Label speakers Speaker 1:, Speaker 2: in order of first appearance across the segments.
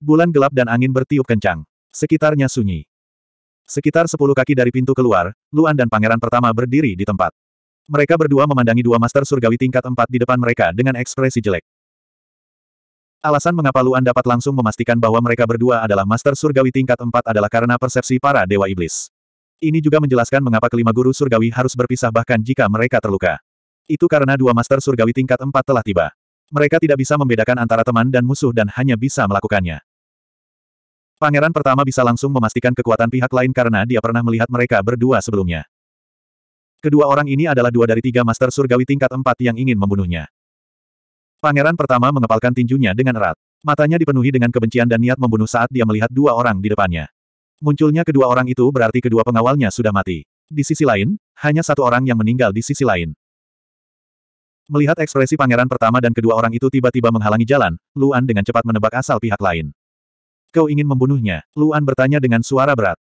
Speaker 1: Bulan gelap dan angin bertiup kencang. Sekitarnya sunyi. Sekitar sepuluh kaki dari pintu keluar, Luan dan pangeran pertama berdiri di tempat. Mereka berdua memandangi dua master surgawi tingkat empat di depan mereka dengan ekspresi jelek. Alasan mengapa Luan dapat langsung memastikan bahwa mereka berdua adalah master surgawi tingkat empat adalah karena persepsi para dewa iblis. Ini juga menjelaskan mengapa kelima guru surgawi harus berpisah bahkan jika mereka terluka. Itu karena dua master surgawi tingkat empat telah tiba. Mereka tidak bisa membedakan antara teman dan musuh dan hanya bisa melakukannya. Pangeran pertama bisa langsung memastikan kekuatan pihak lain karena dia pernah melihat mereka berdua sebelumnya. Kedua orang ini adalah dua dari tiga master surgawi tingkat empat yang ingin membunuhnya. Pangeran pertama mengepalkan tinjunya dengan erat. Matanya dipenuhi dengan kebencian dan niat membunuh saat dia melihat dua orang di depannya. Munculnya kedua orang itu berarti kedua pengawalnya sudah mati. Di sisi lain, hanya satu orang yang meninggal di sisi lain. Melihat ekspresi pangeran pertama dan kedua orang itu tiba-tiba menghalangi jalan, Luan dengan cepat menebak asal pihak lain. Kau ingin membunuhnya? Luan bertanya dengan suara berat.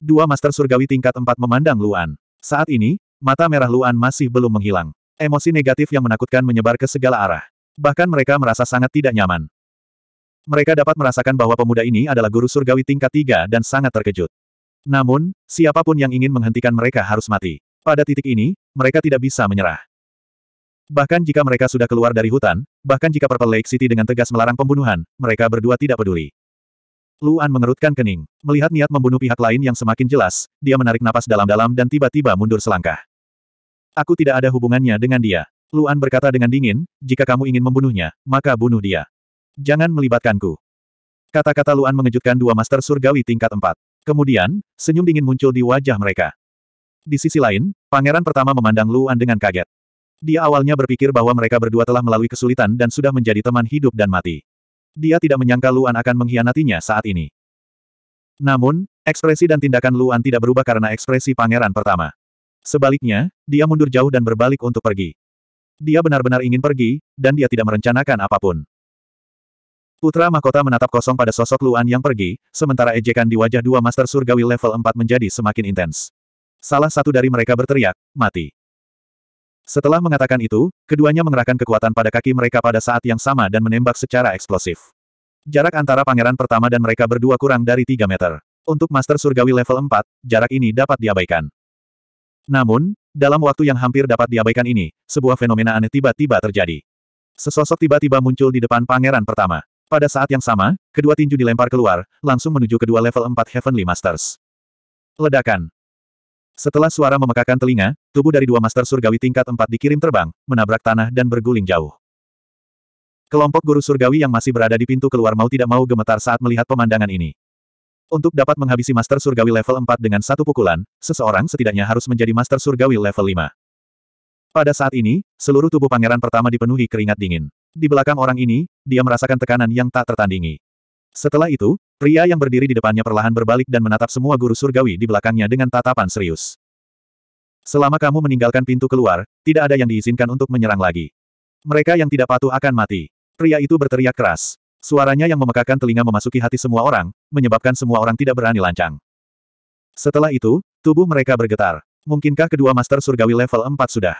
Speaker 1: Dua master surgawi tingkat empat memandang Luan. Saat ini, mata merah Luan masih belum menghilang. Emosi negatif yang menakutkan menyebar ke segala arah. Bahkan mereka merasa sangat tidak nyaman. Mereka dapat merasakan bahwa pemuda ini adalah guru surgawi tingkat tiga dan sangat terkejut. Namun, siapapun yang ingin menghentikan mereka harus mati. Pada titik ini, mereka tidak bisa menyerah. Bahkan jika mereka sudah keluar dari hutan, bahkan jika Purple Lake City dengan tegas melarang pembunuhan, mereka berdua tidak peduli. Luan mengerutkan kening. Melihat niat membunuh pihak lain yang semakin jelas, dia menarik napas dalam-dalam dan tiba-tiba mundur selangkah. Aku tidak ada hubungannya dengan dia. Luan berkata dengan dingin, jika kamu ingin membunuhnya, maka bunuh dia. Jangan melibatkanku. Kata-kata Luan mengejutkan dua master surgawi tingkat empat. Kemudian, senyum dingin muncul di wajah mereka. Di sisi lain, pangeran pertama memandang Luan dengan kaget. Dia awalnya berpikir bahwa mereka berdua telah melalui kesulitan dan sudah menjadi teman hidup dan mati. Dia tidak menyangka Luan akan mengkhianatinya saat ini. Namun, ekspresi dan tindakan Luan tidak berubah karena ekspresi pangeran pertama. Sebaliknya, dia mundur jauh dan berbalik untuk pergi. Dia benar-benar ingin pergi, dan dia tidak merencanakan apapun. Putra Mahkota menatap kosong pada sosok Luan yang pergi, sementara ejekan di wajah dua Master Surgawi level 4 menjadi semakin intens. Salah satu dari mereka berteriak, mati. Setelah mengatakan itu, keduanya mengerahkan kekuatan pada kaki mereka pada saat yang sama dan menembak secara eksplosif. Jarak antara pangeran pertama dan mereka berdua kurang dari 3 meter. Untuk Master Surgawi level 4, jarak ini dapat diabaikan. Namun, dalam waktu yang hampir dapat diabaikan ini, sebuah fenomena aneh tiba-tiba terjadi. Sesosok tiba-tiba muncul di depan pangeran pertama. Pada saat yang sama, kedua tinju dilempar keluar, langsung menuju kedua level 4 Heavenly Masters. Ledakan. Setelah suara memekakan telinga, tubuh dari dua master surgawi tingkat empat dikirim terbang, menabrak tanah dan berguling jauh. Kelompok guru surgawi yang masih berada di pintu keluar mau tidak mau gemetar saat melihat pemandangan ini. Untuk dapat menghabisi master surgawi level 4 dengan satu pukulan, seseorang setidaknya harus menjadi master surgawi level 5. Pada saat ini, seluruh tubuh pangeran pertama dipenuhi keringat dingin. Di belakang orang ini, dia merasakan tekanan yang tak tertandingi. Setelah itu, Pria yang berdiri di depannya perlahan berbalik dan menatap semua guru surgawi di belakangnya dengan tatapan serius. Selama kamu meninggalkan pintu keluar, tidak ada yang diizinkan untuk menyerang lagi. Mereka yang tidak patuh akan mati. Pria itu berteriak keras. Suaranya yang memekakan telinga memasuki hati semua orang, menyebabkan semua orang tidak berani lancang. Setelah itu, tubuh mereka bergetar. Mungkinkah kedua master surgawi level 4 sudah?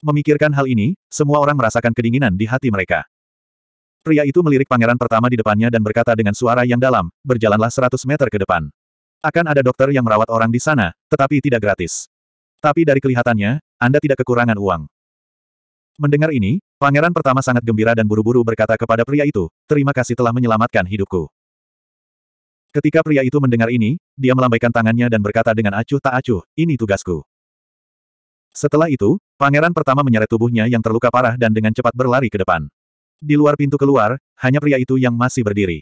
Speaker 1: Memikirkan hal ini, semua orang merasakan kedinginan di hati mereka. Pria itu melirik pangeran pertama di depannya dan berkata dengan suara yang dalam, berjalanlah 100 meter ke depan. Akan ada dokter yang merawat orang di sana, tetapi tidak gratis. Tapi dari kelihatannya, Anda tidak kekurangan uang. Mendengar ini, pangeran pertama sangat gembira dan buru-buru berkata kepada pria itu, terima kasih telah menyelamatkan hidupku. Ketika pria itu mendengar ini, dia melambaikan tangannya dan berkata dengan acuh tak acuh, ini tugasku. Setelah itu, pangeran pertama menyeret tubuhnya yang terluka parah dan dengan cepat berlari ke depan. Di luar pintu keluar, hanya pria itu yang masih berdiri.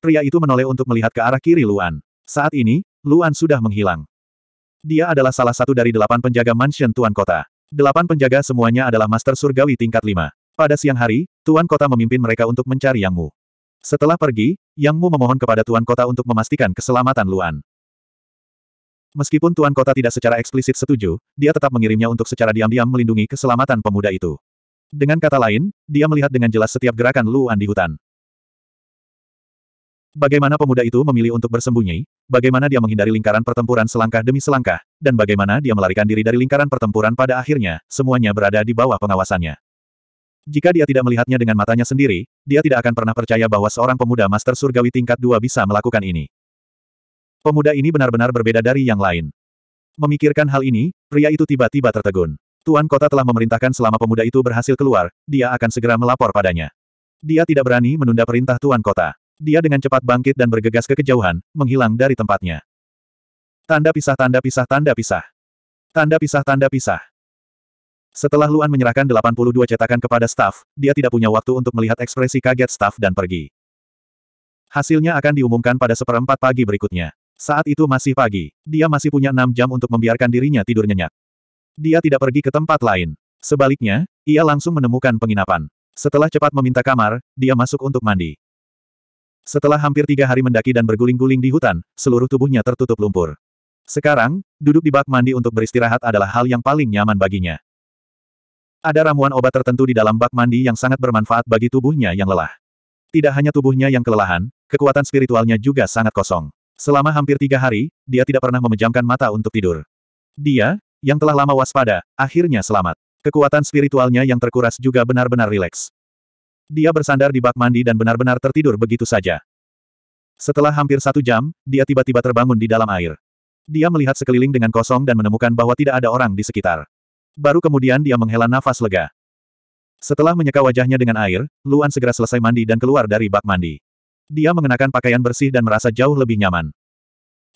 Speaker 1: Pria itu menoleh untuk melihat ke arah kiri Luan. Saat ini, Luan sudah menghilang. Dia adalah salah satu dari delapan penjaga mansion Tuan Kota. Delapan penjaga semuanya adalah Master Surgawi tingkat lima. Pada siang hari, Tuan Kota memimpin mereka untuk mencari Yang Mu. Setelah pergi, Yang Mu memohon kepada Tuan Kota untuk memastikan keselamatan Luan. Meskipun Tuan Kota tidak secara eksplisit setuju, dia tetap mengirimnya untuk secara diam-diam melindungi keselamatan pemuda itu. Dengan kata lain, dia melihat dengan jelas setiap gerakan Luan di hutan. Bagaimana pemuda itu memilih untuk bersembunyi, bagaimana dia menghindari lingkaran pertempuran selangkah demi selangkah, dan bagaimana dia melarikan diri dari lingkaran pertempuran pada akhirnya, semuanya berada di bawah pengawasannya. Jika dia tidak melihatnya dengan matanya sendiri, dia tidak akan pernah percaya bahwa seorang pemuda master surgawi tingkat dua bisa melakukan ini. Pemuda ini benar-benar berbeda dari yang lain. Memikirkan hal ini, pria itu tiba-tiba tertegun. Tuan kota telah memerintahkan selama pemuda itu berhasil keluar, dia akan segera melapor padanya. Dia tidak berani menunda perintah tuan kota. Dia dengan cepat bangkit dan bergegas ke kejauhan, menghilang dari tempatnya. Tanda pisah tanda pisah tanda pisah. Tanda pisah tanda pisah. Setelah Luan menyerahkan 82 cetakan kepada staf, dia tidak punya waktu untuk melihat ekspresi kaget staf dan pergi. Hasilnya akan diumumkan pada seperempat pagi berikutnya. Saat itu masih pagi, dia masih punya enam jam untuk membiarkan dirinya tidur nyenyak. Dia tidak pergi ke tempat lain. Sebaliknya, ia langsung menemukan penginapan. Setelah cepat meminta kamar, dia masuk untuk mandi. Setelah hampir tiga hari mendaki dan berguling-guling di hutan, seluruh tubuhnya tertutup lumpur. Sekarang, duduk di bak mandi untuk beristirahat adalah hal yang paling nyaman baginya. Ada ramuan obat tertentu di dalam bak mandi yang sangat bermanfaat bagi tubuhnya yang lelah. Tidak hanya tubuhnya yang kelelahan, kekuatan spiritualnya juga sangat kosong. Selama hampir tiga hari, dia tidak pernah memejamkan mata untuk tidur. Dia, yang telah lama waspada, akhirnya selamat. Kekuatan spiritualnya yang terkuras juga benar-benar rileks. Dia bersandar di bak mandi dan benar-benar tertidur begitu saja. Setelah hampir satu jam, dia tiba-tiba terbangun di dalam air. Dia melihat sekeliling dengan kosong dan menemukan bahwa tidak ada orang di sekitar. Baru kemudian dia menghela nafas lega. Setelah menyeka wajahnya dengan air, Luan segera selesai mandi dan keluar dari bak mandi. Dia mengenakan pakaian bersih dan merasa jauh lebih nyaman.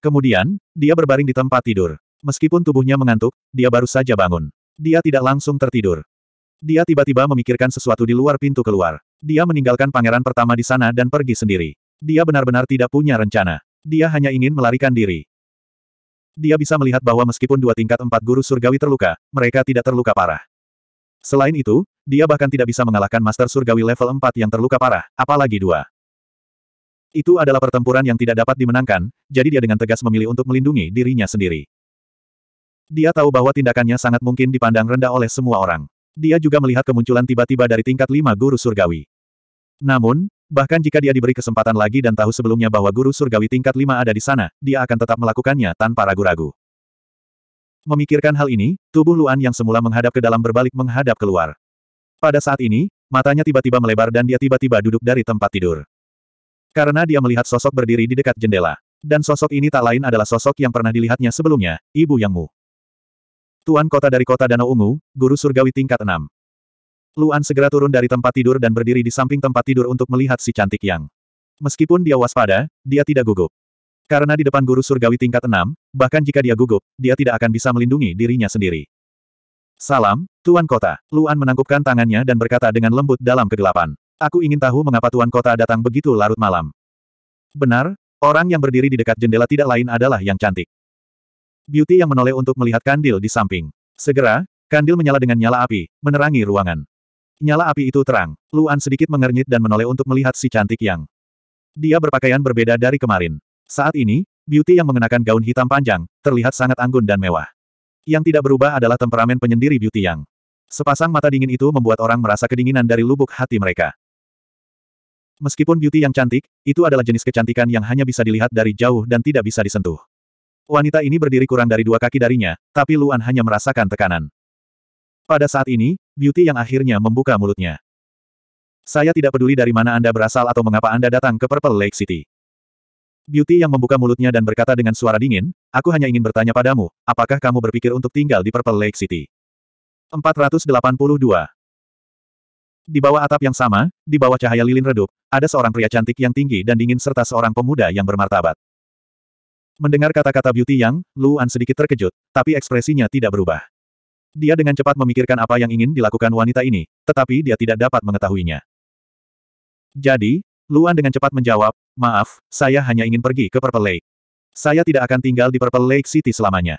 Speaker 1: Kemudian, dia berbaring di tempat tidur. Meskipun tubuhnya mengantuk, dia baru saja bangun. Dia tidak langsung tertidur. Dia tiba-tiba memikirkan sesuatu di luar pintu keluar. Dia meninggalkan pangeran pertama di sana dan pergi sendiri. Dia benar-benar tidak punya rencana. Dia hanya ingin melarikan diri. Dia bisa melihat bahwa meskipun dua tingkat empat guru surgawi terluka, mereka tidak terluka parah. Selain itu, dia bahkan tidak bisa mengalahkan Master Surgawi level 4 yang terluka parah, apalagi dua. Itu adalah pertempuran yang tidak dapat dimenangkan, jadi dia dengan tegas memilih untuk melindungi dirinya sendiri. Dia tahu bahwa tindakannya sangat mungkin dipandang rendah oleh semua orang. Dia juga melihat kemunculan tiba-tiba dari tingkat lima guru surgawi. Namun, bahkan jika dia diberi kesempatan lagi dan tahu sebelumnya bahwa guru surgawi tingkat lima ada di sana, dia akan tetap melakukannya tanpa ragu-ragu. Memikirkan hal ini, tubuh Luan yang semula menghadap ke dalam berbalik menghadap keluar. Pada saat ini, matanya tiba-tiba melebar dan dia tiba-tiba duduk dari tempat tidur. Karena dia melihat sosok berdiri di dekat jendela. Dan sosok ini tak lain adalah sosok yang pernah dilihatnya sebelumnya, Ibu Yang Mu. Tuan kota dari kota Danau Ungu, Guru Surgawi tingkat 6. Luan segera turun dari tempat tidur dan berdiri di samping tempat tidur untuk melihat si cantik yang. Meskipun dia waspada, dia tidak gugup. Karena di depan Guru Surgawi tingkat 6, bahkan jika dia gugup, dia tidak akan bisa melindungi dirinya sendiri. Salam, Tuan Kota. Luan menangkupkan tangannya dan berkata dengan lembut dalam kegelapan. Aku ingin tahu mengapa Tuan Kota datang begitu larut malam. Benar, orang yang berdiri di dekat jendela tidak lain adalah yang cantik. Beauty yang menoleh untuk melihat kandil di samping. Segera, kandil menyala dengan nyala api, menerangi ruangan. Nyala api itu terang. Luan sedikit mengernyit dan menoleh untuk melihat si cantik yang. Dia berpakaian berbeda dari kemarin. Saat ini, Beauty yang mengenakan gaun hitam panjang, terlihat sangat anggun dan mewah. Yang tidak berubah adalah temperamen penyendiri Beauty yang. Sepasang mata dingin itu membuat orang merasa kedinginan dari lubuk hati mereka. Meskipun Beauty yang cantik, itu adalah jenis kecantikan yang hanya bisa dilihat dari jauh dan tidak bisa disentuh. Wanita ini berdiri kurang dari dua kaki darinya, tapi Luan hanya merasakan tekanan. Pada saat ini, Beauty yang akhirnya membuka mulutnya. Saya tidak peduli dari mana Anda berasal atau mengapa Anda datang ke Purple Lake City. Beauty yang membuka mulutnya dan berkata dengan suara dingin, aku hanya ingin bertanya padamu, apakah kamu berpikir untuk tinggal di Purple Lake City? 482. Di bawah atap yang sama, di bawah cahaya lilin redup, ada seorang pria cantik yang tinggi dan dingin serta seorang pemuda yang bermartabat. Mendengar kata-kata Beauty Yang, Luan sedikit terkejut, tapi ekspresinya tidak berubah. Dia dengan cepat memikirkan apa yang ingin dilakukan wanita ini, tetapi dia tidak dapat mengetahuinya. Jadi, Luan dengan cepat menjawab, maaf, saya hanya ingin pergi ke Purple Lake. Saya tidak akan tinggal di Purple Lake City selamanya.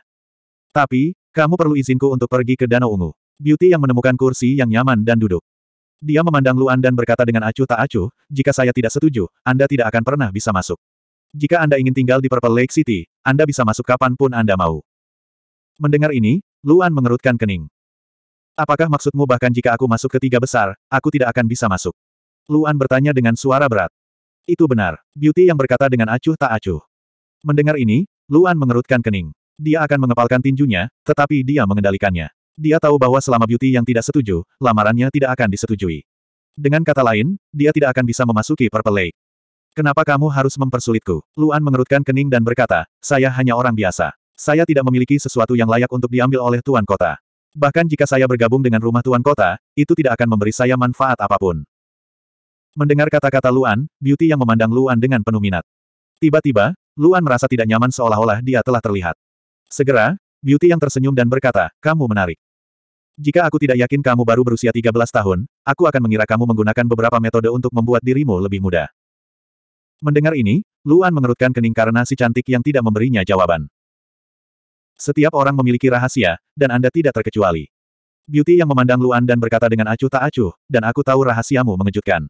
Speaker 1: Tapi, kamu perlu izinku untuk pergi ke Danau Ungu. Beauty yang menemukan kursi yang nyaman dan duduk. Dia memandang Luan dan berkata dengan acuh tak acuh, jika saya tidak setuju, Anda tidak akan pernah bisa masuk. Jika Anda ingin tinggal di Purple Lake City, Anda bisa masuk kapanpun Anda mau. Mendengar ini, Luan mengerutkan kening. Apakah maksudmu bahkan jika aku masuk ke tiga besar, aku tidak akan bisa masuk? Luan bertanya dengan suara berat. Itu benar, Beauty yang berkata dengan acuh tak acuh. Mendengar ini, Luan mengerutkan kening. Dia akan mengepalkan tinjunya, tetapi dia mengendalikannya. Dia tahu bahwa selama Beauty yang tidak setuju, lamarannya tidak akan disetujui. Dengan kata lain, dia tidak akan bisa memasuki Purple Lake. Kenapa kamu harus mempersulitku? Luan mengerutkan kening dan berkata, saya hanya orang biasa. Saya tidak memiliki sesuatu yang layak untuk diambil oleh Tuan Kota. Bahkan jika saya bergabung dengan rumah Tuan Kota, itu tidak akan memberi saya manfaat apapun. Mendengar kata-kata Luan, Beauty yang memandang Luan dengan penuh minat. Tiba-tiba, Luan merasa tidak nyaman seolah-olah dia telah terlihat. Segera, Beauty yang tersenyum dan berkata, kamu menarik. Jika aku tidak yakin kamu baru berusia 13 tahun, aku akan mengira kamu menggunakan beberapa metode untuk membuat dirimu lebih mudah. Mendengar ini, Luan mengerutkan kening karena si cantik yang tidak memberinya jawaban. Setiap orang memiliki rahasia, dan Anda tidak terkecuali. Beauty yang memandang Luan dan berkata dengan acuh tak acuh, dan aku tahu rahasiamu mengejutkan.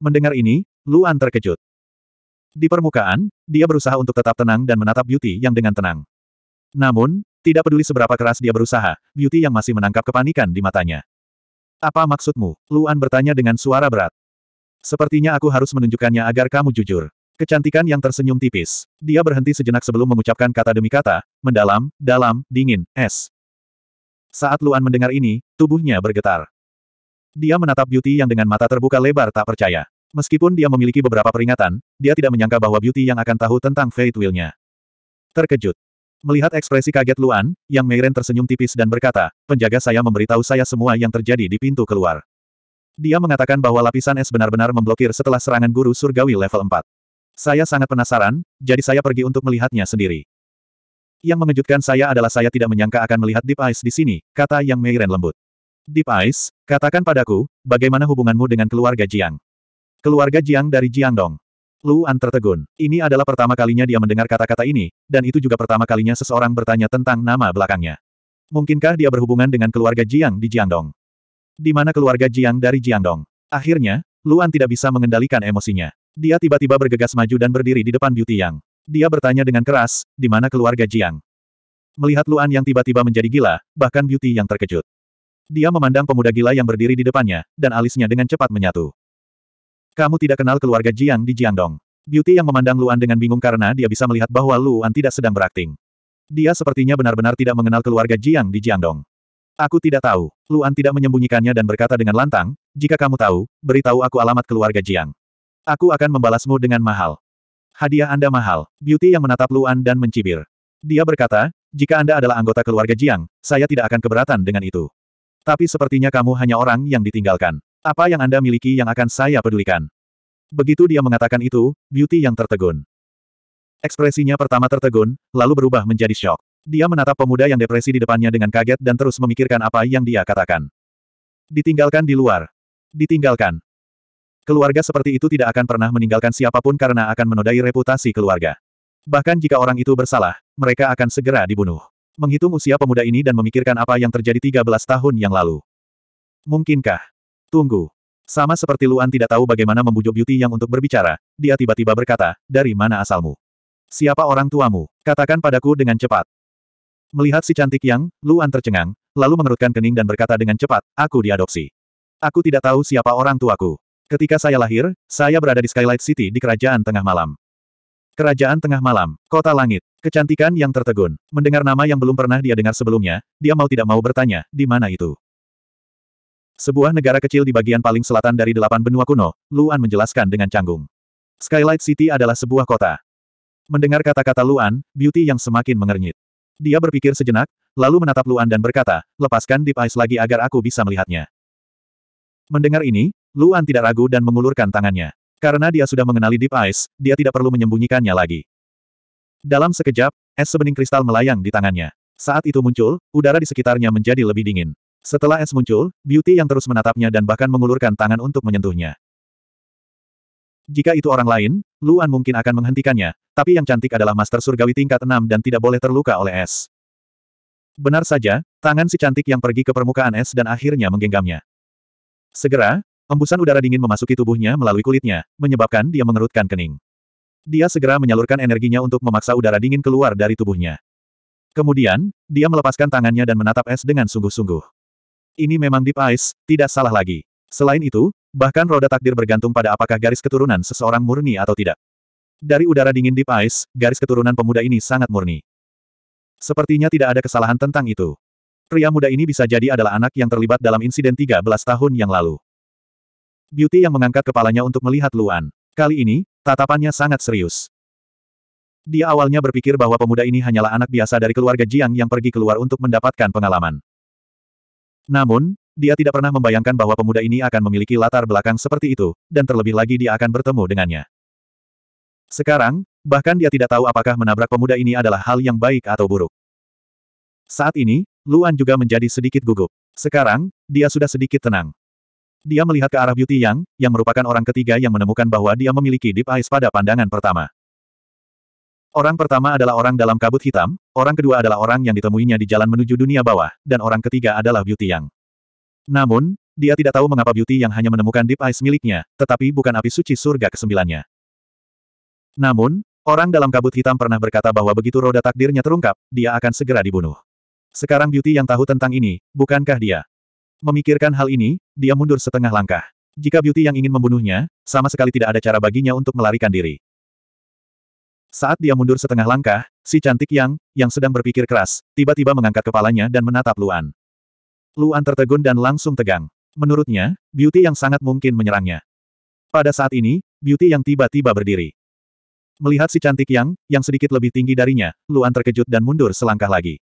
Speaker 1: Mendengar ini, Luan terkejut. Di permukaan, dia berusaha untuk tetap tenang dan menatap Beauty yang dengan tenang. Namun, tidak peduli seberapa keras dia berusaha, Beauty yang masih menangkap kepanikan di matanya. Apa maksudmu? Luan bertanya dengan suara berat. Sepertinya aku harus menunjukkannya agar kamu jujur. Kecantikan yang tersenyum tipis. Dia berhenti sejenak sebelum mengucapkan kata demi kata, mendalam, dalam, dingin, es. Saat Luan mendengar ini, tubuhnya bergetar. Dia menatap Beauty yang dengan mata terbuka lebar tak percaya. Meskipun dia memiliki beberapa peringatan, dia tidak menyangka bahwa Beauty yang akan tahu tentang Fate Will-nya. Terkejut. Melihat ekspresi kaget Luan, Yang Meiren tersenyum tipis dan berkata, penjaga saya memberitahu saya semua yang terjadi di pintu keluar. Dia mengatakan bahwa lapisan es benar-benar memblokir setelah serangan guru surgawi level 4. Saya sangat penasaran, jadi saya pergi untuk melihatnya sendiri. Yang mengejutkan saya adalah saya tidak menyangka akan melihat Deep Ice di sini, kata Yang Meiren lembut. Deep Ice, katakan padaku, bagaimana hubunganmu dengan keluarga Jiang? Keluarga Jiang dari Jiangdong. Luan tertegun. Ini adalah pertama kalinya dia mendengar kata-kata ini, dan itu juga pertama kalinya seseorang bertanya tentang nama belakangnya. Mungkinkah dia berhubungan dengan keluarga Jiang di Jiangdong? di mana keluarga Jiang dari Jiangdong. Akhirnya, Luan tidak bisa mengendalikan emosinya. Dia tiba-tiba bergegas maju dan berdiri di depan Beauty Yang. Dia bertanya dengan keras, di mana keluarga Jiang. Melihat Luan yang tiba-tiba menjadi gila, bahkan Beauty Yang terkejut. Dia memandang pemuda gila yang berdiri di depannya, dan alisnya dengan cepat menyatu. Kamu tidak kenal keluarga Jiang di Jiangdong. Beauty yang memandang Luan dengan bingung karena dia bisa melihat bahwa Luan tidak sedang berakting. Dia sepertinya benar-benar tidak mengenal keluarga Jiang di Jiangdong. Aku tidak tahu. Luan tidak menyembunyikannya dan berkata dengan lantang, jika kamu tahu, beritahu aku alamat keluarga Jiang. Aku akan membalasmu dengan mahal. Hadiah Anda mahal. Beauty yang menatap Luan dan mencibir. Dia berkata, jika Anda adalah anggota keluarga Jiang, saya tidak akan keberatan dengan itu. Tapi sepertinya kamu hanya orang yang ditinggalkan. Apa yang Anda miliki yang akan saya pedulikan? Begitu dia mengatakan itu, Beauty yang tertegun. Ekspresinya pertama tertegun, lalu berubah menjadi shock. Dia menatap pemuda yang depresi di depannya dengan kaget dan terus memikirkan apa yang dia katakan. Ditinggalkan di luar. Ditinggalkan. Keluarga seperti itu tidak akan pernah meninggalkan siapapun karena akan menodai reputasi keluarga. Bahkan jika orang itu bersalah, mereka akan segera dibunuh. Menghitung usia pemuda ini dan memikirkan apa yang terjadi 13 tahun yang lalu. Mungkinkah? Tunggu. Sama seperti Luan tidak tahu bagaimana membujuk Beauty yang untuk berbicara, dia tiba-tiba berkata, dari mana asalmu? Siapa orang tuamu? Katakan padaku dengan cepat. Melihat si cantik yang, Luan tercengang, lalu mengerutkan kening dan berkata dengan cepat, aku diadopsi. Aku tidak tahu siapa orang tuaku. Ketika saya lahir, saya berada di Skylight City di Kerajaan Tengah Malam. Kerajaan Tengah Malam, Kota Langit, kecantikan yang tertegun. Mendengar nama yang belum pernah dia dengar sebelumnya, dia mau tidak mau bertanya, di mana itu? Sebuah negara kecil di bagian paling selatan dari delapan benua kuno, Luan menjelaskan dengan canggung. Skylight City adalah sebuah kota. Mendengar kata-kata Luan, Beauty yang semakin mengernyit. Dia berpikir sejenak, lalu menatap Luan dan berkata, lepaskan Deep Eyes lagi agar aku bisa melihatnya. Mendengar ini, Luan tidak ragu dan mengulurkan tangannya. Karena dia sudah mengenali Deep Eyes, dia tidak perlu menyembunyikannya lagi. Dalam sekejap, es sebening kristal melayang di tangannya. Saat itu muncul, udara di sekitarnya menjadi lebih dingin. Setelah es muncul, Beauty yang terus menatapnya dan bahkan mengulurkan tangan untuk menyentuhnya. Jika itu orang lain, Luan mungkin akan menghentikannya, tapi yang cantik adalah Master Surgawi tingkat 6 dan tidak boleh terluka oleh es. Benar saja, tangan si cantik yang pergi ke permukaan es dan akhirnya menggenggamnya. Segera, embusan udara dingin memasuki tubuhnya melalui kulitnya, menyebabkan dia mengerutkan kening. Dia segera menyalurkan energinya untuk memaksa udara dingin keluar dari tubuhnya. Kemudian, dia melepaskan tangannya dan menatap es dengan sungguh-sungguh. Ini memang Deep Ice, tidak salah lagi. Selain itu, bahkan roda takdir bergantung pada apakah garis keturunan seseorang murni atau tidak. Dari udara dingin di Ice, garis keturunan pemuda ini sangat murni. Sepertinya tidak ada kesalahan tentang itu. Pria muda ini bisa jadi adalah anak yang terlibat dalam insiden 13 tahun yang lalu. Beauty yang mengangkat kepalanya untuk melihat Luan. Kali ini, tatapannya sangat serius. Dia awalnya berpikir bahwa pemuda ini hanyalah anak biasa dari keluarga Jiang yang pergi keluar untuk mendapatkan pengalaman. Namun, dia tidak pernah membayangkan bahwa pemuda ini akan memiliki latar belakang seperti itu, dan terlebih lagi dia akan bertemu dengannya. Sekarang, bahkan dia tidak tahu apakah menabrak pemuda ini adalah hal yang baik atau buruk. Saat ini, Luan juga menjadi sedikit gugup. Sekarang, dia sudah sedikit tenang. Dia melihat ke arah Beauty Yang, yang merupakan orang ketiga yang menemukan bahwa dia memiliki Deep Eyes pada pandangan pertama. Orang pertama adalah orang dalam kabut hitam, orang kedua adalah orang yang ditemuinya di jalan menuju dunia bawah, dan orang ketiga adalah Beauty Yang. Namun, dia tidak tahu mengapa Beauty yang hanya menemukan Deep Ice miliknya, tetapi bukan api suci surga kesembilannya. Namun, orang dalam kabut hitam pernah berkata bahwa begitu roda takdirnya terungkap, dia akan segera dibunuh. Sekarang Beauty yang tahu tentang ini, bukankah dia? Memikirkan hal ini, dia mundur setengah langkah. Jika Beauty yang ingin membunuhnya, sama sekali tidak ada cara baginya untuk melarikan diri. Saat dia mundur setengah langkah, si cantik yang, yang sedang berpikir keras, tiba-tiba mengangkat kepalanya dan menatap Luan. Luan tertegun dan langsung tegang. Menurutnya, Beauty yang sangat mungkin menyerangnya. Pada saat ini, Beauty yang tiba-tiba berdiri. Melihat si cantik yang, yang sedikit lebih tinggi darinya, Luan terkejut dan mundur selangkah lagi.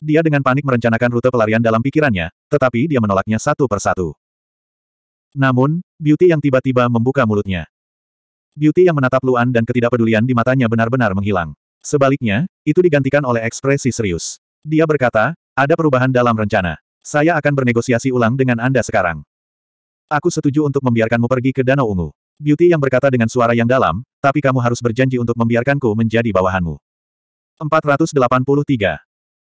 Speaker 1: Dia dengan panik merencanakan rute pelarian dalam pikirannya, tetapi dia menolaknya satu persatu. Namun, Beauty yang tiba-tiba membuka mulutnya. Beauty yang menatap Luan dan ketidakpedulian di matanya benar-benar menghilang. Sebaliknya, itu digantikan oleh ekspresi serius. Dia berkata, ada perubahan dalam rencana. Saya akan bernegosiasi ulang dengan Anda sekarang. Aku setuju untuk membiarkanmu pergi ke Danau Ungu. Beauty yang berkata dengan suara yang dalam, tapi kamu harus berjanji untuk membiarkanku menjadi bawahanmu. 483.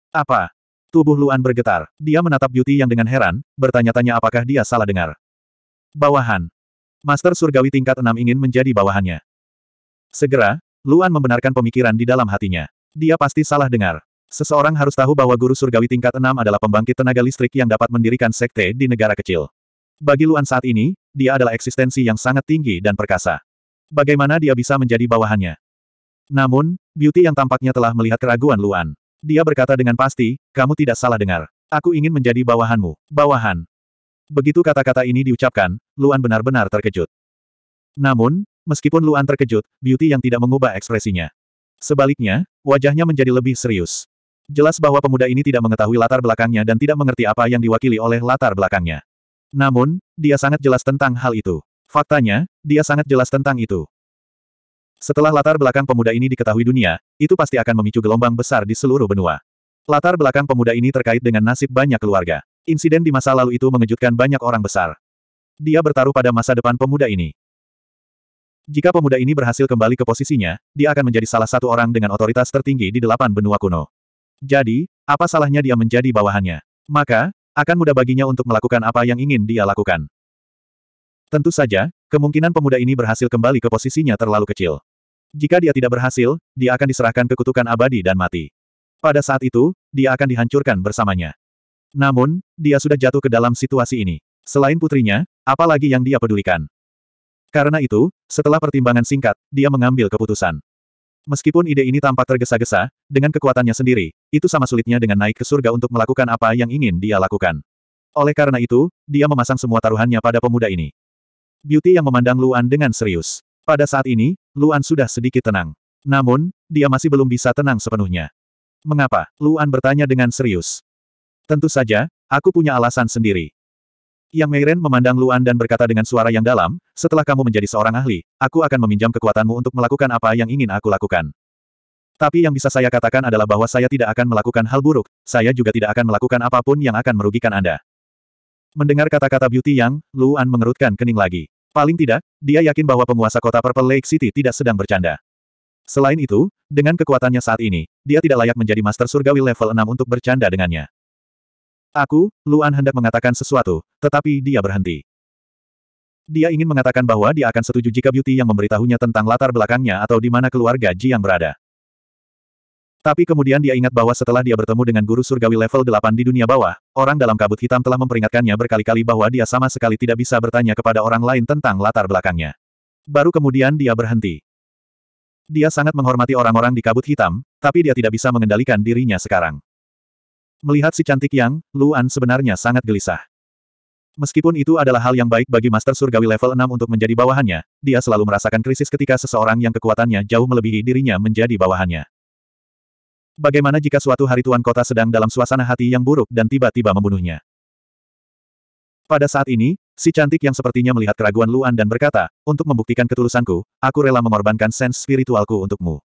Speaker 1: Apa? Tubuh Luan bergetar. Dia menatap Beauty yang dengan heran, bertanya-tanya apakah dia salah dengar. Bawahan. Master Surgawi tingkat 6 ingin menjadi bawahannya. Segera, Luan membenarkan pemikiran di dalam hatinya. Dia pasti salah dengar. Seseorang harus tahu bahwa guru surgawi tingkat 6 adalah pembangkit tenaga listrik yang dapat mendirikan sekte di negara kecil. Bagi Luan saat ini, dia adalah eksistensi yang sangat tinggi dan perkasa. Bagaimana dia bisa menjadi bawahannya? Namun, Beauty yang tampaknya telah melihat keraguan Luan. Dia berkata dengan pasti, kamu tidak salah dengar. Aku ingin menjadi bawahanmu, bawahan. Begitu kata-kata ini diucapkan, Luan benar-benar terkejut. Namun, meskipun Luan terkejut, Beauty yang tidak mengubah ekspresinya. Sebaliknya, wajahnya menjadi lebih serius. Jelas bahwa pemuda ini tidak mengetahui latar belakangnya dan tidak mengerti apa yang diwakili oleh latar belakangnya. Namun, dia sangat jelas tentang hal itu. Faktanya, dia sangat jelas tentang itu. Setelah latar belakang pemuda ini diketahui dunia, itu pasti akan memicu gelombang besar di seluruh benua. Latar belakang pemuda ini terkait dengan nasib banyak keluarga. Insiden di masa lalu itu mengejutkan banyak orang besar. Dia bertaruh pada masa depan pemuda ini. Jika pemuda ini berhasil kembali ke posisinya, dia akan menjadi salah satu orang dengan otoritas tertinggi di delapan benua kuno. Jadi, apa salahnya dia menjadi bawahannya? Maka, akan mudah baginya untuk melakukan apa yang ingin dia lakukan. Tentu saja, kemungkinan pemuda ini berhasil kembali ke posisinya terlalu kecil. Jika dia tidak berhasil, dia akan diserahkan ke kutukan abadi dan mati. Pada saat itu, dia akan dihancurkan bersamanya. Namun, dia sudah jatuh ke dalam situasi ini. Selain putrinya, apalagi yang dia pedulikan. Karena itu, setelah pertimbangan singkat, dia mengambil keputusan. Meskipun ide ini tampak tergesa-gesa, dengan kekuatannya sendiri, itu sama sulitnya dengan naik ke surga untuk melakukan apa yang ingin dia lakukan. Oleh karena itu, dia memasang semua taruhannya pada pemuda ini. Beauty yang memandang Luan dengan serius. Pada saat ini, Luan sudah sedikit tenang. Namun, dia masih belum bisa tenang sepenuhnya. Mengapa? Luan bertanya dengan serius. Tentu saja, aku punya alasan sendiri. Yang Meiren memandang Luan dan berkata dengan suara yang dalam, setelah kamu menjadi seorang ahli, aku akan meminjam kekuatanmu untuk melakukan apa yang ingin aku lakukan. Tapi yang bisa saya katakan adalah bahwa saya tidak akan melakukan hal buruk, saya juga tidak akan melakukan apapun yang akan merugikan Anda. Mendengar kata-kata Beauty Yang, Luan mengerutkan kening lagi. Paling tidak, dia yakin bahwa penguasa kota Purple Lake City tidak sedang bercanda. Selain itu, dengan kekuatannya saat ini, dia tidak layak menjadi Master Surgawi level 6 untuk bercanda dengannya. Aku, Luan hendak mengatakan sesuatu, tetapi dia berhenti. Dia ingin mengatakan bahwa dia akan setuju jika Beauty yang memberitahunya tentang latar belakangnya atau di mana keluarga Jiang berada. Tapi kemudian dia ingat bahwa setelah dia bertemu dengan guru surgawi level 8 di dunia bawah, orang dalam kabut hitam telah memperingatkannya berkali-kali bahwa dia sama sekali tidak bisa bertanya kepada orang lain tentang latar belakangnya. Baru kemudian dia berhenti. Dia sangat menghormati orang-orang di kabut hitam, tapi dia tidak bisa mengendalikan dirinya sekarang. Melihat si cantik Yang, Luan sebenarnya sangat gelisah. Meskipun itu adalah hal yang baik bagi Master Surgawi level 6 untuk menjadi bawahannya, dia selalu merasakan krisis ketika seseorang yang kekuatannya jauh melebihi dirinya menjadi bawahannya. Bagaimana jika suatu hari Tuan Kota sedang dalam suasana hati yang buruk dan tiba-tiba membunuhnya? Pada saat ini, si cantik yang sepertinya melihat keraguan Luan dan berkata, untuk membuktikan ketulusanku, aku rela mengorbankan sens spiritualku untukmu.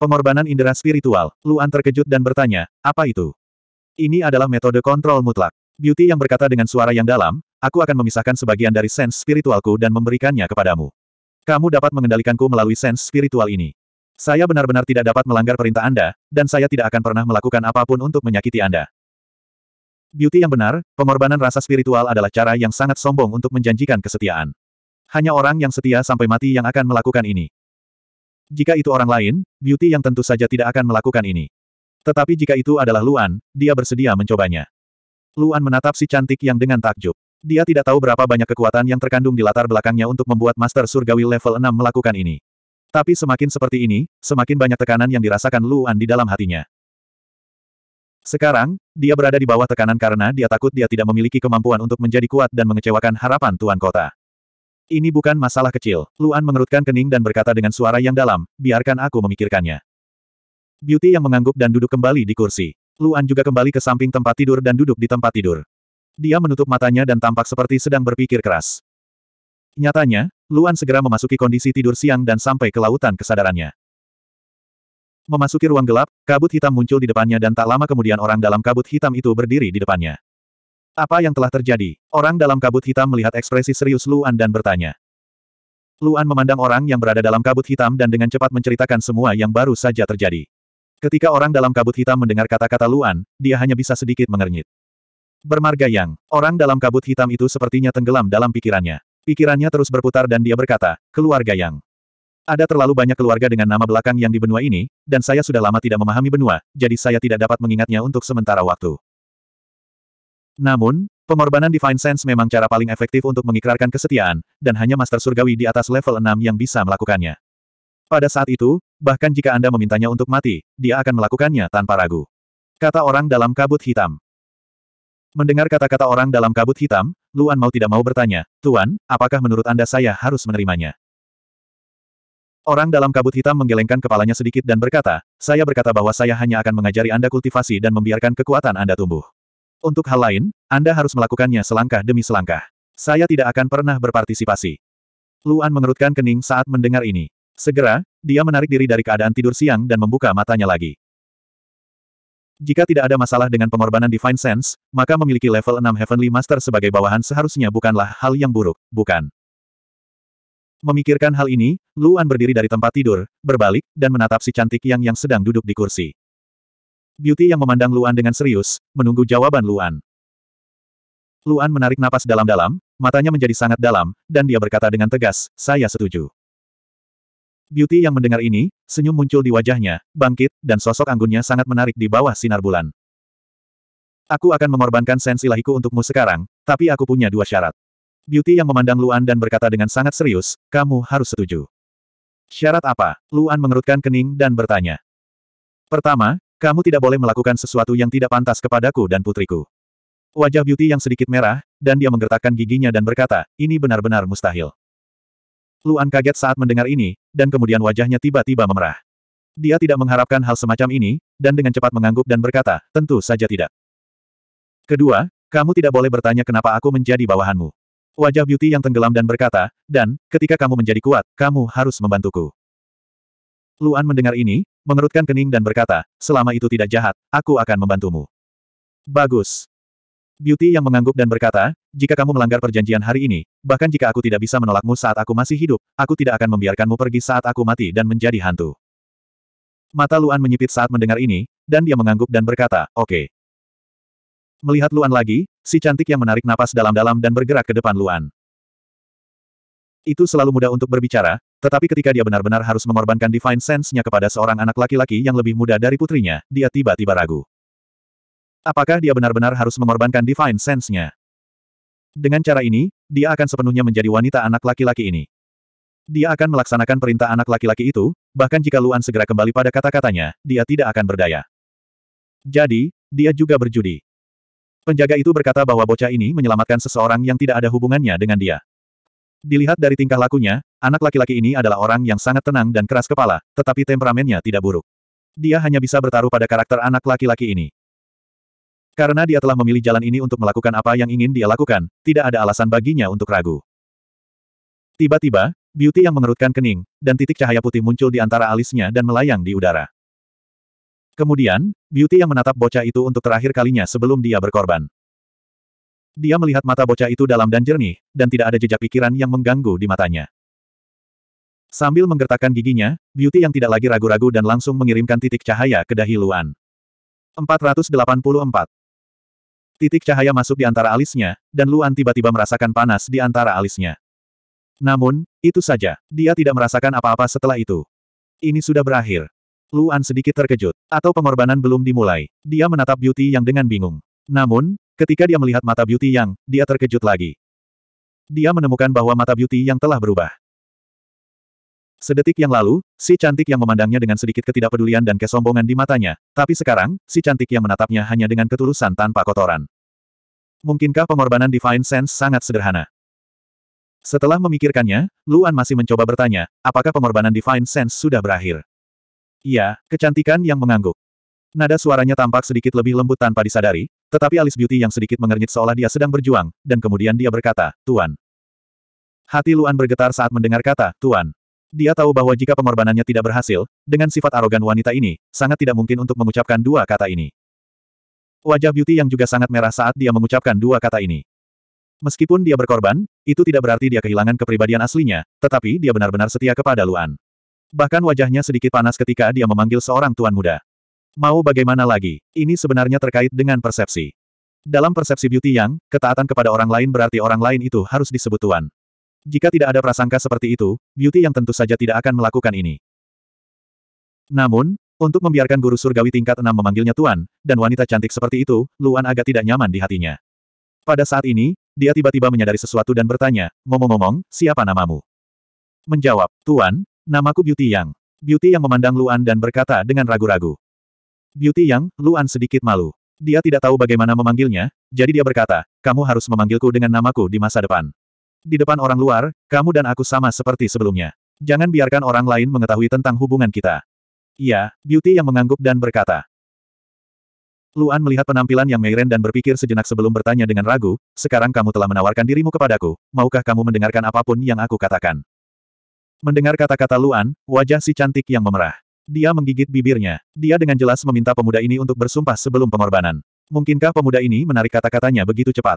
Speaker 1: Pengorbanan indera spiritual, Luan terkejut dan bertanya, apa itu? Ini adalah metode kontrol mutlak. Beauty yang berkata dengan suara yang dalam, aku akan memisahkan sebagian dari sens spiritualku dan memberikannya kepadamu. Kamu dapat mengendalikanku melalui sens spiritual ini. Saya benar-benar tidak dapat melanggar perintah Anda, dan saya tidak akan pernah melakukan apapun untuk menyakiti Anda. Beauty yang benar, pengorbanan rasa spiritual adalah cara yang sangat sombong untuk menjanjikan kesetiaan. Hanya orang yang setia sampai mati yang akan melakukan ini. Jika itu orang lain, Beauty yang tentu saja tidak akan melakukan ini. Tetapi jika itu adalah Luan, dia bersedia mencobanya. Luan menatap si cantik yang dengan takjub. Dia tidak tahu berapa banyak kekuatan yang terkandung di latar belakangnya untuk membuat Master Surgawi level 6 melakukan ini. Tapi semakin seperti ini, semakin banyak tekanan yang dirasakan Luan di dalam hatinya. Sekarang, dia berada di bawah tekanan karena dia takut dia tidak memiliki kemampuan untuk menjadi kuat dan mengecewakan harapan Tuan Kota. Ini bukan masalah kecil. Luan mengerutkan kening dan berkata dengan suara yang dalam, biarkan aku memikirkannya. Beauty yang mengangguk dan duduk kembali di kursi. Luan juga kembali ke samping tempat tidur dan duduk di tempat tidur. Dia menutup matanya dan tampak seperti sedang berpikir keras. Nyatanya, Luan segera memasuki kondisi tidur siang dan sampai ke lautan kesadarannya. Memasuki ruang gelap, kabut hitam muncul di depannya dan tak lama kemudian orang dalam kabut hitam itu berdiri di depannya. Apa yang telah terjadi? Orang dalam kabut hitam melihat ekspresi serius Luan dan bertanya. Luan memandang orang yang berada dalam kabut hitam dan dengan cepat menceritakan semua yang baru saja terjadi. Ketika orang dalam kabut hitam mendengar kata-kata Luan, dia hanya bisa sedikit mengernyit. Bermarga Yang, orang dalam kabut hitam itu sepertinya tenggelam dalam pikirannya. Pikirannya terus berputar dan dia berkata, keluarga Yang. Ada terlalu banyak keluarga dengan nama belakang yang di benua ini, dan saya sudah lama tidak memahami benua, jadi saya tidak dapat mengingatnya untuk sementara waktu. Namun, pengorbanan Divine Sense memang cara paling efektif untuk mengikrarkan kesetiaan, dan hanya Master Surgawi di atas level 6 yang bisa melakukannya. Pada saat itu, bahkan jika Anda memintanya untuk mati, dia akan melakukannya tanpa ragu. Kata orang dalam kabut hitam. Mendengar kata-kata orang dalam kabut hitam, Luan mau tidak mau bertanya, Tuan, apakah menurut Anda saya harus menerimanya? Orang dalam kabut hitam menggelengkan kepalanya sedikit dan berkata, saya berkata bahwa saya hanya akan mengajari Anda kultivasi dan membiarkan kekuatan Anda tumbuh. Untuk hal lain, Anda harus melakukannya selangkah demi selangkah. Saya tidak akan pernah berpartisipasi. Luan mengerutkan kening saat mendengar ini. Segera, dia menarik diri dari keadaan tidur siang dan membuka matanya lagi. Jika tidak ada masalah dengan pengorbanan Divine Sense, maka memiliki level 6 Heavenly Master sebagai bawahan seharusnya bukanlah hal yang buruk, bukan? Memikirkan hal ini, Luan berdiri dari tempat tidur, berbalik, dan menatap si cantik yang yang sedang duduk di kursi. Beauty yang memandang Luan dengan serius, menunggu jawaban Luan. Luan menarik napas dalam-dalam, matanya menjadi sangat dalam, dan dia berkata dengan tegas, saya setuju. Beauty yang mendengar ini, senyum muncul di wajahnya, bangkit, dan sosok anggunnya sangat menarik di bawah sinar bulan. Aku akan mengorbankan sensi lahiku untukmu sekarang, tapi aku punya dua syarat. Beauty yang memandang Luan dan berkata dengan sangat serius, kamu harus setuju. Syarat apa? Luan mengerutkan kening dan bertanya. Pertama, kamu tidak boleh melakukan sesuatu yang tidak pantas kepadaku dan putriku. Wajah Beauty yang sedikit merah, dan dia menggertakkan giginya dan berkata, ini benar-benar mustahil. Luan kaget saat mendengar ini, dan kemudian wajahnya tiba-tiba memerah. Dia tidak mengharapkan hal semacam ini, dan dengan cepat mengangguk dan berkata, tentu saja tidak. Kedua, kamu tidak boleh bertanya kenapa aku menjadi bawahanmu. Wajah Beauty yang tenggelam dan berkata, dan, ketika kamu menjadi kuat, kamu harus membantuku. Luan mendengar ini, mengerutkan kening dan berkata, selama itu tidak jahat, aku akan membantumu. Bagus. Beauty yang mengangguk dan berkata, jika kamu melanggar perjanjian hari ini, bahkan jika aku tidak bisa menolakmu saat aku masih hidup, aku tidak akan membiarkanmu pergi saat aku mati dan menjadi hantu. Mata Luan menyipit saat mendengar ini, dan dia mengangguk dan berkata, oke. Okay. Melihat Luan lagi, si cantik yang menarik napas dalam-dalam dan bergerak ke depan Luan. Itu selalu mudah untuk berbicara, tetapi ketika dia benar-benar harus mengorbankan divine sense-nya kepada seorang anak laki-laki yang lebih muda dari putrinya, dia tiba-tiba ragu. Apakah dia benar-benar harus mengorbankan Divine Sense-nya? Dengan cara ini, dia akan sepenuhnya menjadi wanita anak laki-laki ini. Dia akan melaksanakan perintah anak laki-laki itu, bahkan jika Luan segera kembali pada kata-katanya, dia tidak akan berdaya. Jadi, dia juga berjudi. Penjaga itu berkata bahwa bocah ini menyelamatkan seseorang yang tidak ada hubungannya dengan dia. Dilihat dari tingkah lakunya, anak laki-laki ini adalah orang yang sangat tenang dan keras kepala, tetapi temperamennya tidak buruk. Dia hanya bisa bertaruh pada karakter anak laki-laki ini. Karena dia telah memilih jalan ini untuk melakukan apa yang ingin dia lakukan, tidak ada alasan baginya untuk ragu. Tiba-tiba, beauty yang mengerutkan kening, dan titik cahaya putih muncul di antara alisnya dan melayang di udara. Kemudian, beauty yang menatap bocah itu untuk terakhir kalinya sebelum dia berkorban. Dia melihat mata bocah itu dalam dan jernih, dan tidak ada jejak pikiran yang mengganggu di matanya. Sambil menggertakkan giginya, Beauty yang tidak lagi ragu-ragu dan langsung mengirimkan titik cahaya ke dahi Luan. 484. Titik cahaya masuk di antara alisnya, dan Luan tiba-tiba merasakan panas di antara alisnya. Namun, itu saja. Dia tidak merasakan apa-apa setelah itu. Ini sudah berakhir. Luan sedikit terkejut. Atau pengorbanan belum dimulai. Dia menatap Beauty Yang dengan bingung. Namun, ketika dia melihat mata Beauty Yang, dia terkejut lagi. Dia menemukan bahwa mata Beauty Yang telah berubah. Sedetik yang lalu, si cantik yang memandangnya dengan sedikit ketidakpedulian dan kesombongan di matanya, tapi sekarang, si cantik yang menatapnya hanya dengan ketulusan tanpa kotoran. Mungkinkah pengorbanan Divine Sense sangat sederhana? Setelah memikirkannya, Luan masih mencoba bertanya, apakah pengorbanan Divine Sense sudah berakhir? Iya, kecantikan yang mengangguk. Nada suaranya tampak sedikit lebih lembut tanpa disadari, tetapi alis beauty yang sedikit mengernyit seolah dia sedang berjuang, dan kemudian dia berkata, Tuan. Hati Luan bergetar saat mendengar kata, Tuan. Dia tahu bahwa jika pengorbanannya tidak berhasil, dengan sifat arogan wanita ini, sangat tidak mungkin untuk mengucapkan dua kata ini. Wajah Beauty yang juga sangat merah saat dia mengucapkan dua kata ini. Meskipun dia berkorban, itu tidak berarti dia kehilangan kepribadian aslinya, tetapi dia benar-benar setia kepada Luan. Bahkan wajahnya sedikit panas ketika dia memanggil seorang tuan muda. Mau bagaimana lagi, ini sebenarnya terkait dengan persepsi. Dalam persepsi beauty yang, ketaatan kepada orang lain berarti orang lain itu harus disebut tuan. Jika tidak ada prasangka seperti itu, Beauty yang tentu saja tidak akan melakukan ini. Namun, untuk membiarkan guru surgawi tingkat enam memanggilnya Tuan, dan wanita cantik seperti itu, Luan agak tidak nyaman di hatinya. Pada saat ini, dia tiba-tiba menyadari sesuatu dan bertanya, ngomong-ngomong, siapa namamu? Menjawab, Tuan, namaku Beauty Yang. Beauty Yang memandang Luan dan berkata dengan ragu-ragu. Beauty Yang, Luan sedikit malu. Dia tidak tahu bagaimana memanggilnya, jadi dia berkata, kamu harus memanggilku dengan namaku di masa depan. Di depan orang luar, kamu dan aku sama seperti sebelumnya. Jangan biarkan orang lain mengetahui tentang hubungan kita. Iya, Beauty yang mengangguk dan berkata. Luan melihat penampilan yang Meiren dan berpikir sejenak sebelum bertanya dengan ragu, sekarang kamu telah menawarkan dirimu kepadaku, maukah kamu mendengarkan apapun yang aku katakan? Mendengar kata-kata Luan, wajah si cantik yang memerah. Dia menggigit bibirnya. Dia dengan jelas meminta pemuda ini untuk bersumpah sebelum pengorbanan. Mungkinkah pemuda ini menarik kata-katanya begitu cepat?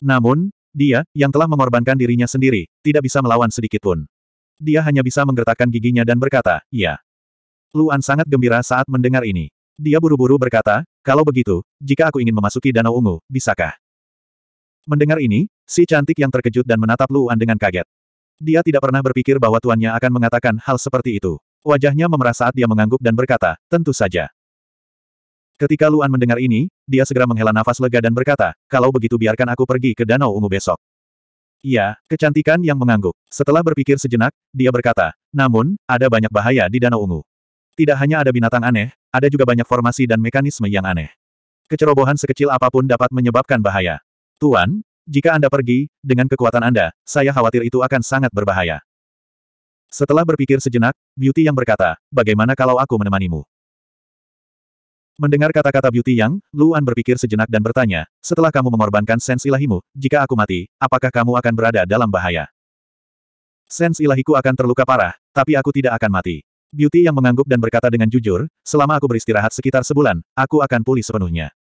Speaker 1: Namun, dia, yang telah mengorbankan dirinya sendiri, tidak bisa melawan sedikitpun. Dia hanya bisa menggertakkan giginya dan berkata, ya. Luan sangat gembira saat mendengar ini. Dia buru-buru berkata, kalau begitu, jika aku ingin memasuki Danau Ungu, bisakah? Mendengar ini, si cantik yang terkejut dan menatap Luan dengan kaget. Dia tidak pernah berpikir bahwa tuannya akan mengatakan hal seperti itu. Wajahnya memerah saat dia mengangguk dan berkata, tentu saja. Ketika Luan mendengar ini, dia segera menghela nafas lega dan berkata, kalau begitu biarkan aku pergi ke Danau Ungu besok. Iya, kecantikan yang mengangguk. Setelah berpikir sejenak, dia berkata, namun, ada banyak bahaya di Danau Ungu. Tidak hanya ada binatang aneh, ada juga banyak formasi dan mekanisme yang aneh. Kecerobohan sekecil apapun dapat menyebabkan bahaya. Tuan, jika Anda pergi, dengan kekuatan Anda, saya khawatir itu akan sangat berbahaya. Setelah berpikir sejenak, Beauty yang berkata, bagaimana kalau aku menemanimu? Mendengar kata-kata Beauty Yang, Luan berpikir sejenak dan bertanya, setelah kamu mengorbankan sens ilahimu, jika aku mati, apakah kamu akan berada dalam bahaya? Sens ilahiku akan terluka parah, tapi aku tidak akan mati. Beauty yang mengangguk dan berkata dengan jujur, selama aku beristirahat sekitar sebulan, aku akan pulih sepenuhnya.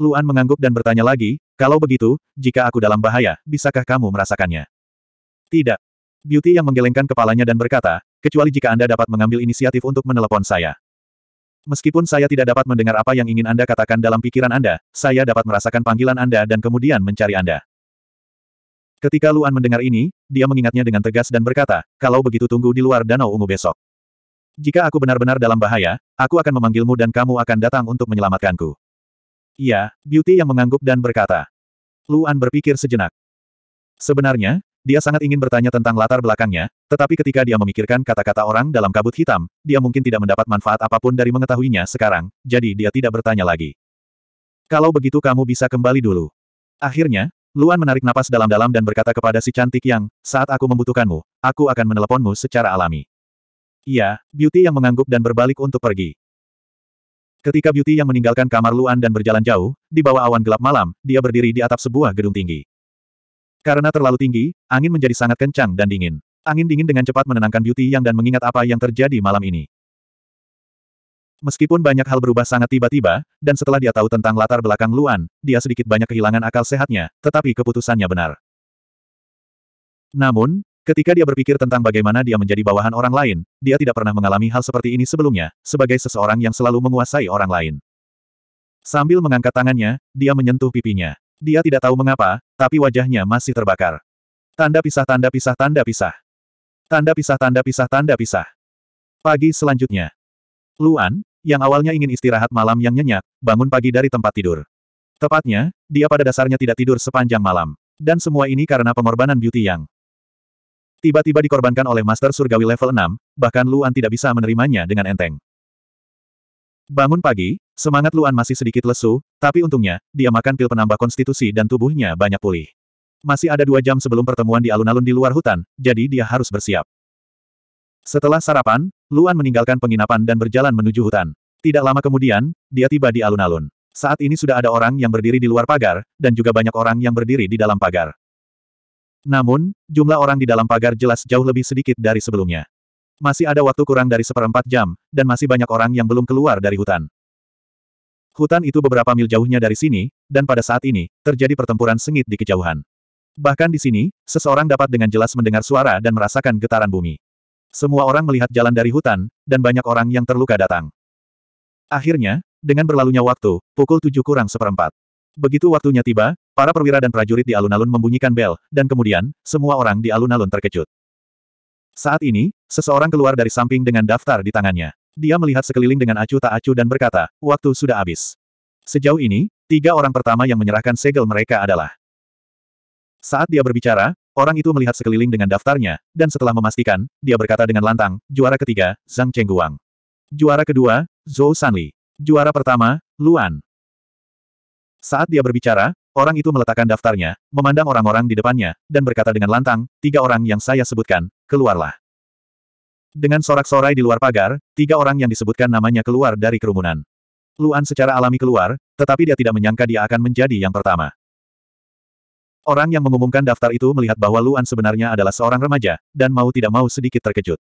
Speaker 1: Luan mengangguk dan bertanya lagi, kalau begitu, jika aku dalam bahaya, bisakah kamu merasakannya? Tidak. Beauty yang menggelengkan kepalanya dan berkata, kecuali jika Anda dapat mengambil inisiatif untuk menelepon saya. Meskipun saya tidak dapat mendengar apa yang ingin Anda katakan dalam pikiran Anda, saya dapat merasakan panggilan Anda dan kemudian mencari Anda. Ketika Luan mendengar ini, dia mengingatnya dengan tegas dan berkata, kalau begitu tunggu di luar Danau Ungu besok. Jika aku benar-benar dalam bahaya, aku akan memanggilmu dan kamu akan datang untuk menyelamatkanku. Iya, Beauty yang mengangguk dan berkata. Luan berpikir sejenak. Sebenarnya, dia sangat ingin bertanya tentang latar belakangnya, tetapi ketika dia memikirkan kata-kata orang dalam kabut hitam, dia mungkin tidak mendapat manfaat apapun dari mengetahuinya sekarang, jadi dia tidak bertanya lagi. Kalau begitu kamu bisa kembali dulu. Akhirnya, Luan menarik napas dalam-dalam dan berkata kepada si cantik yang, saat aku membutuhkanmu, aku akan meneleponmu secara alami. Iya, Beauty yang mengangguk dan berbalik untuk pergi. Ketika Beauty yang meninggalkan kamar Luan dan berjalan jauh, di bawah awan gelap malam, dia berdiri di atap sebuah gedung tinggi. Karena terlalu tinggi, angin menjadi sangat kencang dan dingin. Angin dingin dengan cepat menenangkan Beauty Yang dan mengingat apa yang terjadi malam ini. Meskipun banyak hal berubah sangat tiba-tiba, dan setelah dia tahu tentang latar belakang Luan, dia sedikit banyak kehilangan akal sehatnya, tetapi keputusannya benar. Namun, ketika dia berpikir tentang bagaimana dia menjadi bawahan orang lain, dia tidak pernah mengalami hal seperti ini sebelumnya, sebagai seseorang yang selalu menguasai orang lain. Sambil mengangkat tangannya, dia menyentuh pipinya. Dia tidak tahu mengapa, tapi wajahnya masih terbakar. Tanda pisah tanda pisah tanda pisah. Tanda pisah tanda pisah tanda pisah. Pagi selanjutnya. Luan, yang awalnya ingin istirahat malam yang nyenyak, bangun pagi dari tempat tidur. Tepatnya, dia pada dasarnya tidak tidur sepanjang malam. Dan semua ini karena pengorbanan Beauty Yang. Tiba-tiba dikorbankan oleh Master Surgawi level 6, bahkan Luan tidak bisa menerimanya dengan enteng. Bangun pagi, semangat Luan masih sedikit lesu, tapi untungnya, dia makan pil penambah konstitusi dan tubuhnya banyak pulih. Masih ada dua jam sebelum pertemuan di alun-alun di luar hutan, jadi dia harus bersiap. Setelah sarapan, Luan meninggalkan penginapan dan berjalan menuju hutan. Tidak lama kemudian, dia tiba di alun-alun. Saat ini sudah ada orang yang berdiri di luar pagar, dan juga banyak orang yang berdiri di dalam pagar. Namun, jumlah orang di dalam pagar jelas jauh lebih sedikit dari sebelumnya. Masih ada waktu kurang dari seperempat jam, dan masih banyak orang yang belum keluar dari hutan. Hutan itu beberapa mil jauhnya dari sini, dan pada saat ini, terjadi pertempuran sengit di kejauhan. Bahkan di sini, seseorang dapat dengan jelas mendengar suara dan merasakan getaran bumi. Semua orang melihat jalan dari hutan, dan banyak orang yang terluka datang. Akhirnya, dengan berlalunya waktu, pukul tujuh kurang seperempat. Begitu waktunya tiba, para perwira dan prajurit di alun-alun membunyikan bel, dan kemudian, semua orang di alun-alun terkejut. Saat ini, seseorang keluar dari samping dengan daftar di tangannya. Dia melihat sekeliling dengan acuh tak acuh dan berkata, waktu sudah habis. Sejauh ini, tiga orang pertama yang menyerahkan segel mereka adalah. Saat dia berbicara, orang itu melihat sekeliling dengan daftarnya, dan setelah memastikan, dia berkata dengan lantang, juara ketiga, Zhang Chengguang. Juara kedua, Zhou Sanli. Juara pertama, Luan. Saat dia berbicara, Orang itu meletakkan daftarnya, memandang orang-orang di depannya, dan berkata dengan lantang, tiga orang yang saya sebutkan, keluarlah. Dengan sorak-sorai di luar pagar, tiga orang yang disebutkan namanya keluar dari kerumunan. Luan secara alami keluar, tetapi dia tidak menyangka dia akan menjadi yang pertama. Orang yang mengumumkan daftar itu melihat bahwa Luan sebenarnya adalah seorang remaja, dan mau tidak mau sedikit terkejut.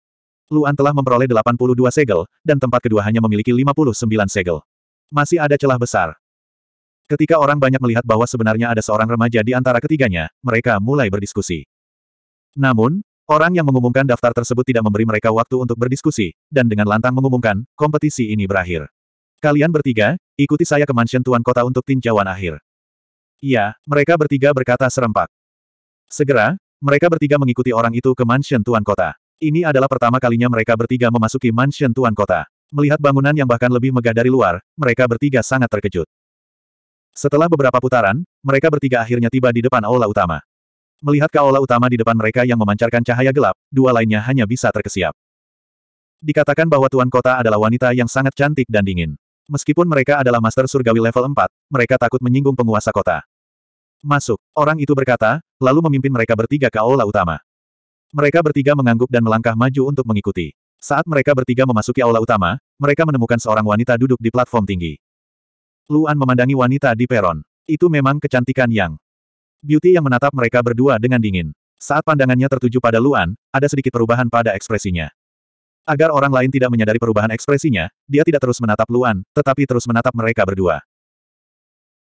Speaker 1: Luan telah memperoleh 82 segel, dan tempat kedua hanya memiliki 59 segel. Masih ada celah besar. Ketika orang banyak melihat bahwa sebenarnya ada seorang remaja di antara ketiganya, mereka mulai berdiskusi. Namun, orang yang mengumumkan daftar tersebut tidak memberi mereka waktu untuk berdiskusi, dan dengan lantang mengumumkan, kompetisi ini berakhir. Kalian bertiga, ikuti saya ke mansion tuan kota untuk tinjauan akhir. Iya, mereka bertiga berkata serempak. Segera, mereka bertiga mengikuti orang itu ke mansion tuan kota. Ini adalah pertama kalinya mereka bertiga memasuki mansion tuan kota. Melihat bangunan yang bahkan lebih megah dari luar, mereka bertiga sangat terkejut. Setelah beberapa putaran, mereka bertiga akhirnya tiba di depan aula utama. Melihat ke aula utama di depan mereka yang memancarkan cahaya gelap, dua lainnya hanya bisa terkesiap. Dikatakan bahwa Tuan Kota adalah wanita yang sangat cantik dan dingin. Meskipun mereka adalah Master Surgawi level 4, mereka takut menyinggung penguasa kota. Masuk, orang itu berkata, lalu memimpin mereka bertiga ke aula utama. Mereka bertiga mengangguk dan melangkah maju untuk mengikuti. Saat mereka bertiga memasuki aula utama, mereka menemukan seorang wanita duduk di platform tinggi. Luan memandangi wanita di peron. Itu memang kecantikan yang. Beauty yang menatap mereka berdua dengan dingin. Saat pandangannya tertuju pada Luan, ada sedikit perubahan pada ekspresinya. Agar orang lain tidak menyadari perubahan ekspresinya, dia tidak terus menatap Luan, tetapi terus menatap mereka berdua.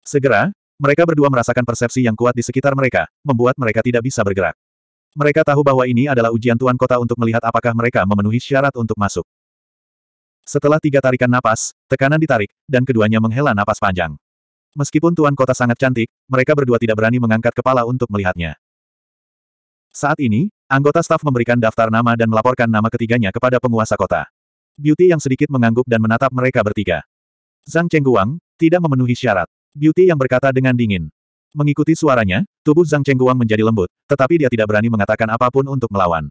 Speaker 1: Segera, mereka berdua merasakan persepsi yang kuat di sekitar mereka, membuat mereka tidak bisa bergerak. Mereka tahu bahwa ini adalah ujian Tuan Kota untuk melihat apakah mereka memenuhi syarat untuk masuk. Setelah tiga tarikan napas, tekanan ditarik, dan keduanya menghela napas panjang. Meskipun tuan kota sangat cantik, mereka berdua tidak berani mengangkat kepala untuk melihatnya. Saat ini, anggota staf memberikan daftar nama dan melaporkan nama ketiganya kepada penguasa kota. Beauty yang sedikit mengangguk dan menatap mereka bertiga. Zhang Chengguang, tidak memenuhi syarat. Beauty yang berkata dengan dingin. Mengikuti suaranya, tubuh Zhang Chengguang menjadi lembut, tetapi dia tidak berani mengatakan apapun untuk melawan.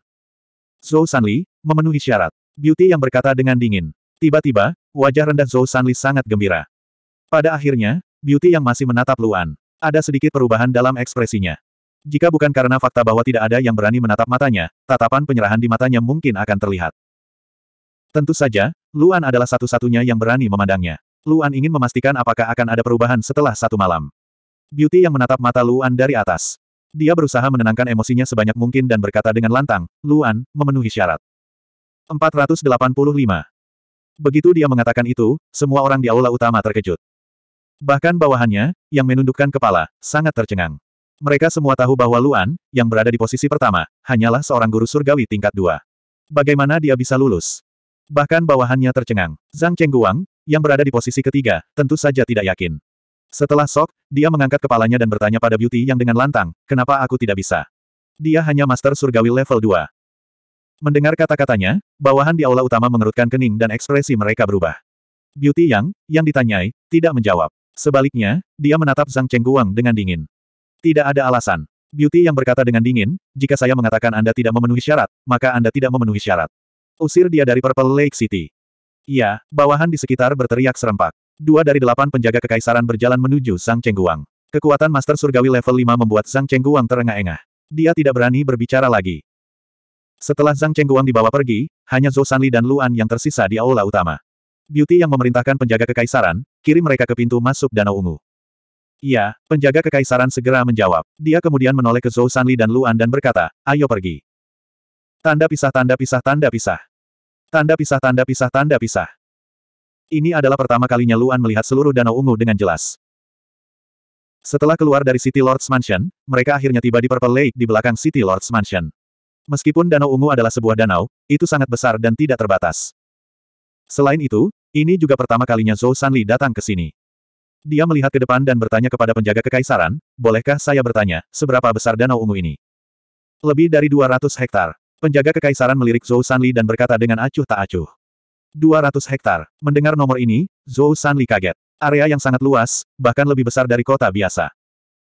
Speaker 1: Zhou Sanli, memenuhi syarat. Beauty yang berkata dengan dingin. Tiba-tiba, wajah rendah Zhou Sanli sangat gembira. Pada akhirnya, Beauty yang masih menatap Luan. Ada sedikit perubahan dalam ekspresinya. Jika bukan karena fakta bahwa tidak ada yang berani menatap matanya, tatapan penyerahan di matanya mungkin akan terlihat. Tentu saja, Luan adalah satu-satunya yang berani memandangnya. Luan ingin memastikan apakah akan ada perubahan setelah satu malam. Beauty yang menatap mata Luan dari atas. Dia berusaha menenangkan emosinya sebanyak mungkin dan berkata dengan lantang, Luan, memenuhi syarat. 485. Begitu dia mengatakan itu, semua orang di aula utama terkejut. Bahkan bawahannya, yang menundukkan kepala, sangat tercengang. Mereka semua tahu bahwa Luan, yang berada di posisi pertama, hanyalah seorang guru surgawi tingkat dua. Bagaimana dia bisa lulus? Bahkan bawahannya tercengang. Zhang Chengguang, yang berada di posisi ketiga, tentu saja tidak yakin. Setelah sok, dia mengangkat kepalanya dan bertanya pada Beauty yang dengan lantang, kenapa aku tidak bisa? Dia hanya master surgawi level 2. Mendengar kata-katanya, bawahan di aula utama mengerutkan kening dan ekspresi mereka berubah. Beauty Yang, yang ditanyai, tidak menjawab. Sebaliknya, dia menatap Zhang Chengguang dengan dingin. Tidak ada alasan. Beauty Yang berkata dengan dingin, jika saya mengatakan Anda tidak memenuhi syarat, maka Anda tidak memenuhi syarat. Usir dia dari Purple Lake City. Iya, bawahan di sekitar berteriak serempak. Dua dari delapan penjaga kekaisaran berjalan menuju Zhang Chengguang. Kekuatan Master Surgawi level 5 membuat Zhang Chengguang terengah-engah. Dia tidak berani berbicara lagi. Setelah Zhang Chengguang dibawa pergi, hanya Zhou Sanli dan Luan yang tersisa di aula utama. Beauty yang memerintahkan penjaga kekaisaran, kirim mereka ke pintu masuk Danau Ungu. Ya, penjaga kekaisaran segera menjawab. Dia kemudian menoleh ke Zhou Sanli dan Luan dan berkata, ayo pergi. Tanda pisah tanda pisah tanda pisah. Tanda pisah tanda pisah tanda pisah. Ini adalah pertama kalinya Luan melihat seluruh Danau Ungu dengan jelas. Setelah keluar dari City Lord's Mansion, mereka akhirnya tiba di Purple Lake di belakang City Lord's Mansion. Meskipun Danau Ungu adalah sebuah danau, itu sangat besar dan tidak terbatas. Selain itu, ini juga pertama kalinya Zhou Sanli datang ke sini. Dia melihat ke depan dan bertanya kepada penjaga kekaisaran, bolehkah saya bertanya, seberapa besar Danau Ungu ini? Lebih dari 200 hektar. Penjaga kekaisaran melirik Zhou Sanli dan berkata dengan acuh tak acuh. 200 hektar. Mendengar nomor ini, Zhou Sanli kaget. Area yang sangat luas, bahkan lebih besar dari kota biasa.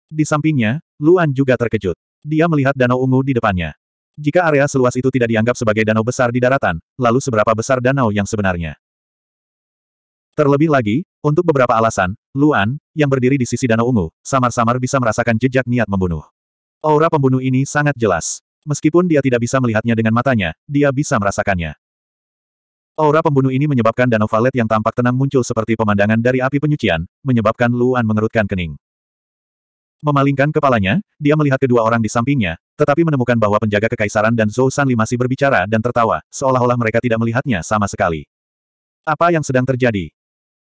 Speaker 1: Di sampingnya, Luan juga terkejut. Dia melihat danau ungu di depannya. Jika area seluas itu tidak dianggap sebagai danau besar di daratan, lalu seberapa besar danau yang sebenarnya? Terlebih lagi, untuk beberapa alasan, Luan, yang berdiri di sisi Danau Ungu, samar-samar bisa merasakan jejak niat membunuh. Aura pembunuh ini sangat jelas. Meskipun dia tidak bisa melihatnya dengan matanya, dia bisa merasakannya. Aura pembunuh ini menyebabkan Danau Valet yang tampak tenang muncul seperti pemandangan dari api penyucian, menyebabkan Luan mengerutkan kening. Memalingkan kepalanya, dia melihat kedua orang di sampingnya, tetapi menemukan bahwa penjaga kekaisaran dan Zhou Sanli masih berbicara dan tertawa, seolah-olah mereka tidak melihatnya sama sekali. Apa yang sedang terjadi?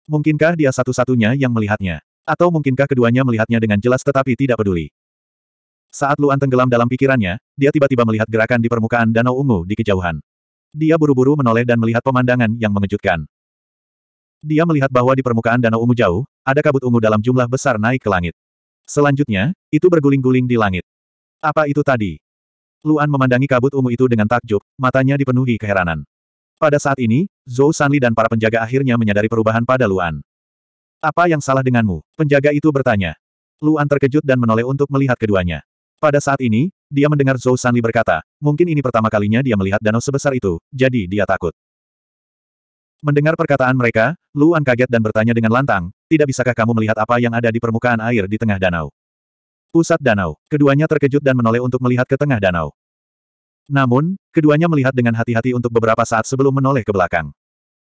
Speaker 1: Mungkinkah dia satu-satunya yang melihatnya? Atau mungkinkah keduanya melihatnya dengan jelas tetapi tidak peduli? Saat Luan tenggelam dalam pikirannya, dia tiba-tiba melihat gerakan di permukaan Danau Ungu di kejauhan. Dia buru-buru menoleh dan melihat pemandangan yang mengejutkan. Dia melihat bahwa di permukaan Danau Ungu jauh, ada kabut ungu dalam jumlah besar naik ke langit. Selanjutnya, itu berguling-guling di langit. Apa itu tadi? Luan memandangi kabut ungu itu dengan takjub, matanya dipenuhi keheranan. Pada saat ini, Zhou Sanli dan para penjaga akhirnya menyadari perubahan pada Luan. Apa yang salah denganmu? Penjaga itu bertanya. Luan terkejut dan menoleh untuk melihat keduanya. Pada saat ini, dia mendengar Zhou Sanli berkata, mungkin ini pertama kalinya dia melihat danau sebesar itu, jadi dia takut. Mendengar perkataan mereka, Luan kaget dan bertanya dengan lantang, tidak bisakah kamu melihat apa yang ada di permukaan air di tengah danau? Pusat danau. Keduanya terkejut dan menoleh untuk melihat ke tengah danau. Namun, keduanya melihat dengan hati-hati untuk beberapa saat sebelum menoleh ke belakang.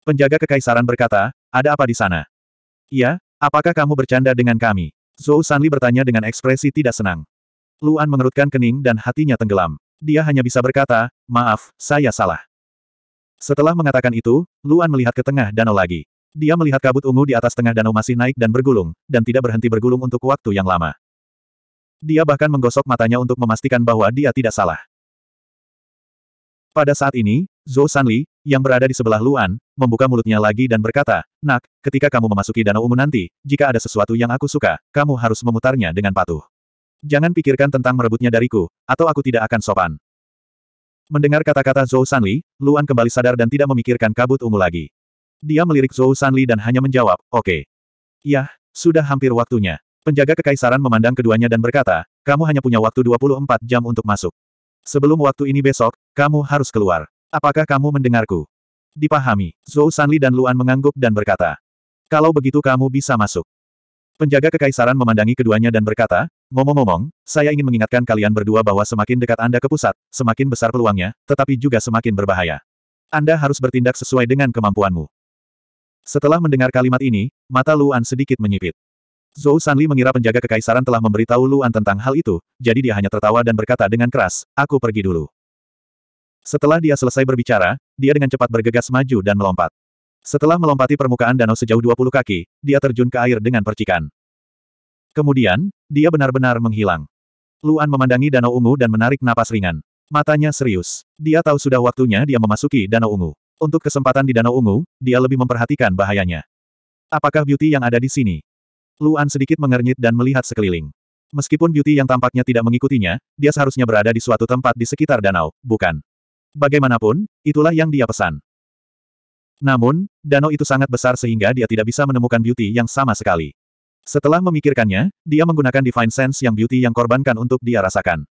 Speaker 1: Penjaga kekaisaran berkata, ada apa di sana? Iya, apakah kamu bercanda dengan kami? Zhou Sanli bertanya dengan ekspresi tidak senang. Luan mengerutkan kening dan hatinya tenggelam. Dia hanya bisa berkata, maaf, saya salah. Setelah mengatakan itu, Luan melihat ke tengah danau lagi. Dia melihat kabut ungu di atas tengah danau masih naik dan bergulung, dan tidak berhenti bergulung untuk waktu yang lama. Dia bahkan menggosok matanya untuk memastikan bahwa dia tidak salah. Pada saat ini, Zhou Sanli, yang berada di sebelah Luan, membuka mulutnya lagi dan berkata, Nak, ketika kamu memasuki danau ungu nanti, jika ada sesuatu yang aku suka, kamu harus memutarnya dengan patuh. Jangan pikirkan tentang merebutnya dariku, atau aku tidak akan sopan. Mendengar kata-kata Zhou Sanli, Luan kembali sadar dan tidak memikirkan kabut ungu lagi. Dia melirik Zhou Sanli dan hanya menjawab, oke. Okay. Yah, sudah hampir waktunya. Penjaga kekaisaran memandang keduanya dan berkata, kamu hanya punya waktu 24 jam untuk masuk. Sebelum waktu ini besok, kamu harus keluar. Apakah kamu mendengarku? Dipahami, Zhou Sanli dan Luan mengangguk dan berkata, kalau begitu kamu bisa masuk. Penjaga kekaisaran memandangi keduanya dan berkata, Ngomong-ngomong, saya ingin mengingatkan kalian berdua bahwa semakin dekat Anda ke pusat, semakin besar peluangnya, tetapi juga semakin berbahaya. Anda harus bertindak sesuai dengan kemampuanmu. Setelah mendengar kalimat ini, mata Luan sedikit menyipit. Zhou Sanli mengira penjaga kekaisaran telah memberitahu Luan tentang hal itu, jadi dia hanya tertawa dan berkata dengan keras, aku pergi dulu. Setelah dia selesai berbicara, dia dengan cepat bergegas maju dan melompat. Setelah melompati permukaan danau sejauh 20 kaki, dia terjun ke air dengan percikan. Kemudian, dia benar-benar menghilang. Luan memandangi danau ungu dan menarik napas ringan. Matanya serius. Dia tahu sudah waktunya dia memasuki danau ungu. Untuk kesempatan di danau ungu, dia lebih memperhatikan bahayanya. Apakah beauty yang ada di sini? Luan sedikit mengernyit dan melihat sekeliling. Meskipun beauty yang tampaknya tidak mengikutinya, dia seharusnya berada di suatu tempat di sekitar danau, bukan? Bagaimanapun, itulah yang dia pesan. Namun, danau itu sangat besar sehingga dia tidak bisa menemukan beauty yang sama sekali. Setelah memikirkannya, dia menggunakan Divine Sense yang beauty yang korbankan untuk dia rasakan.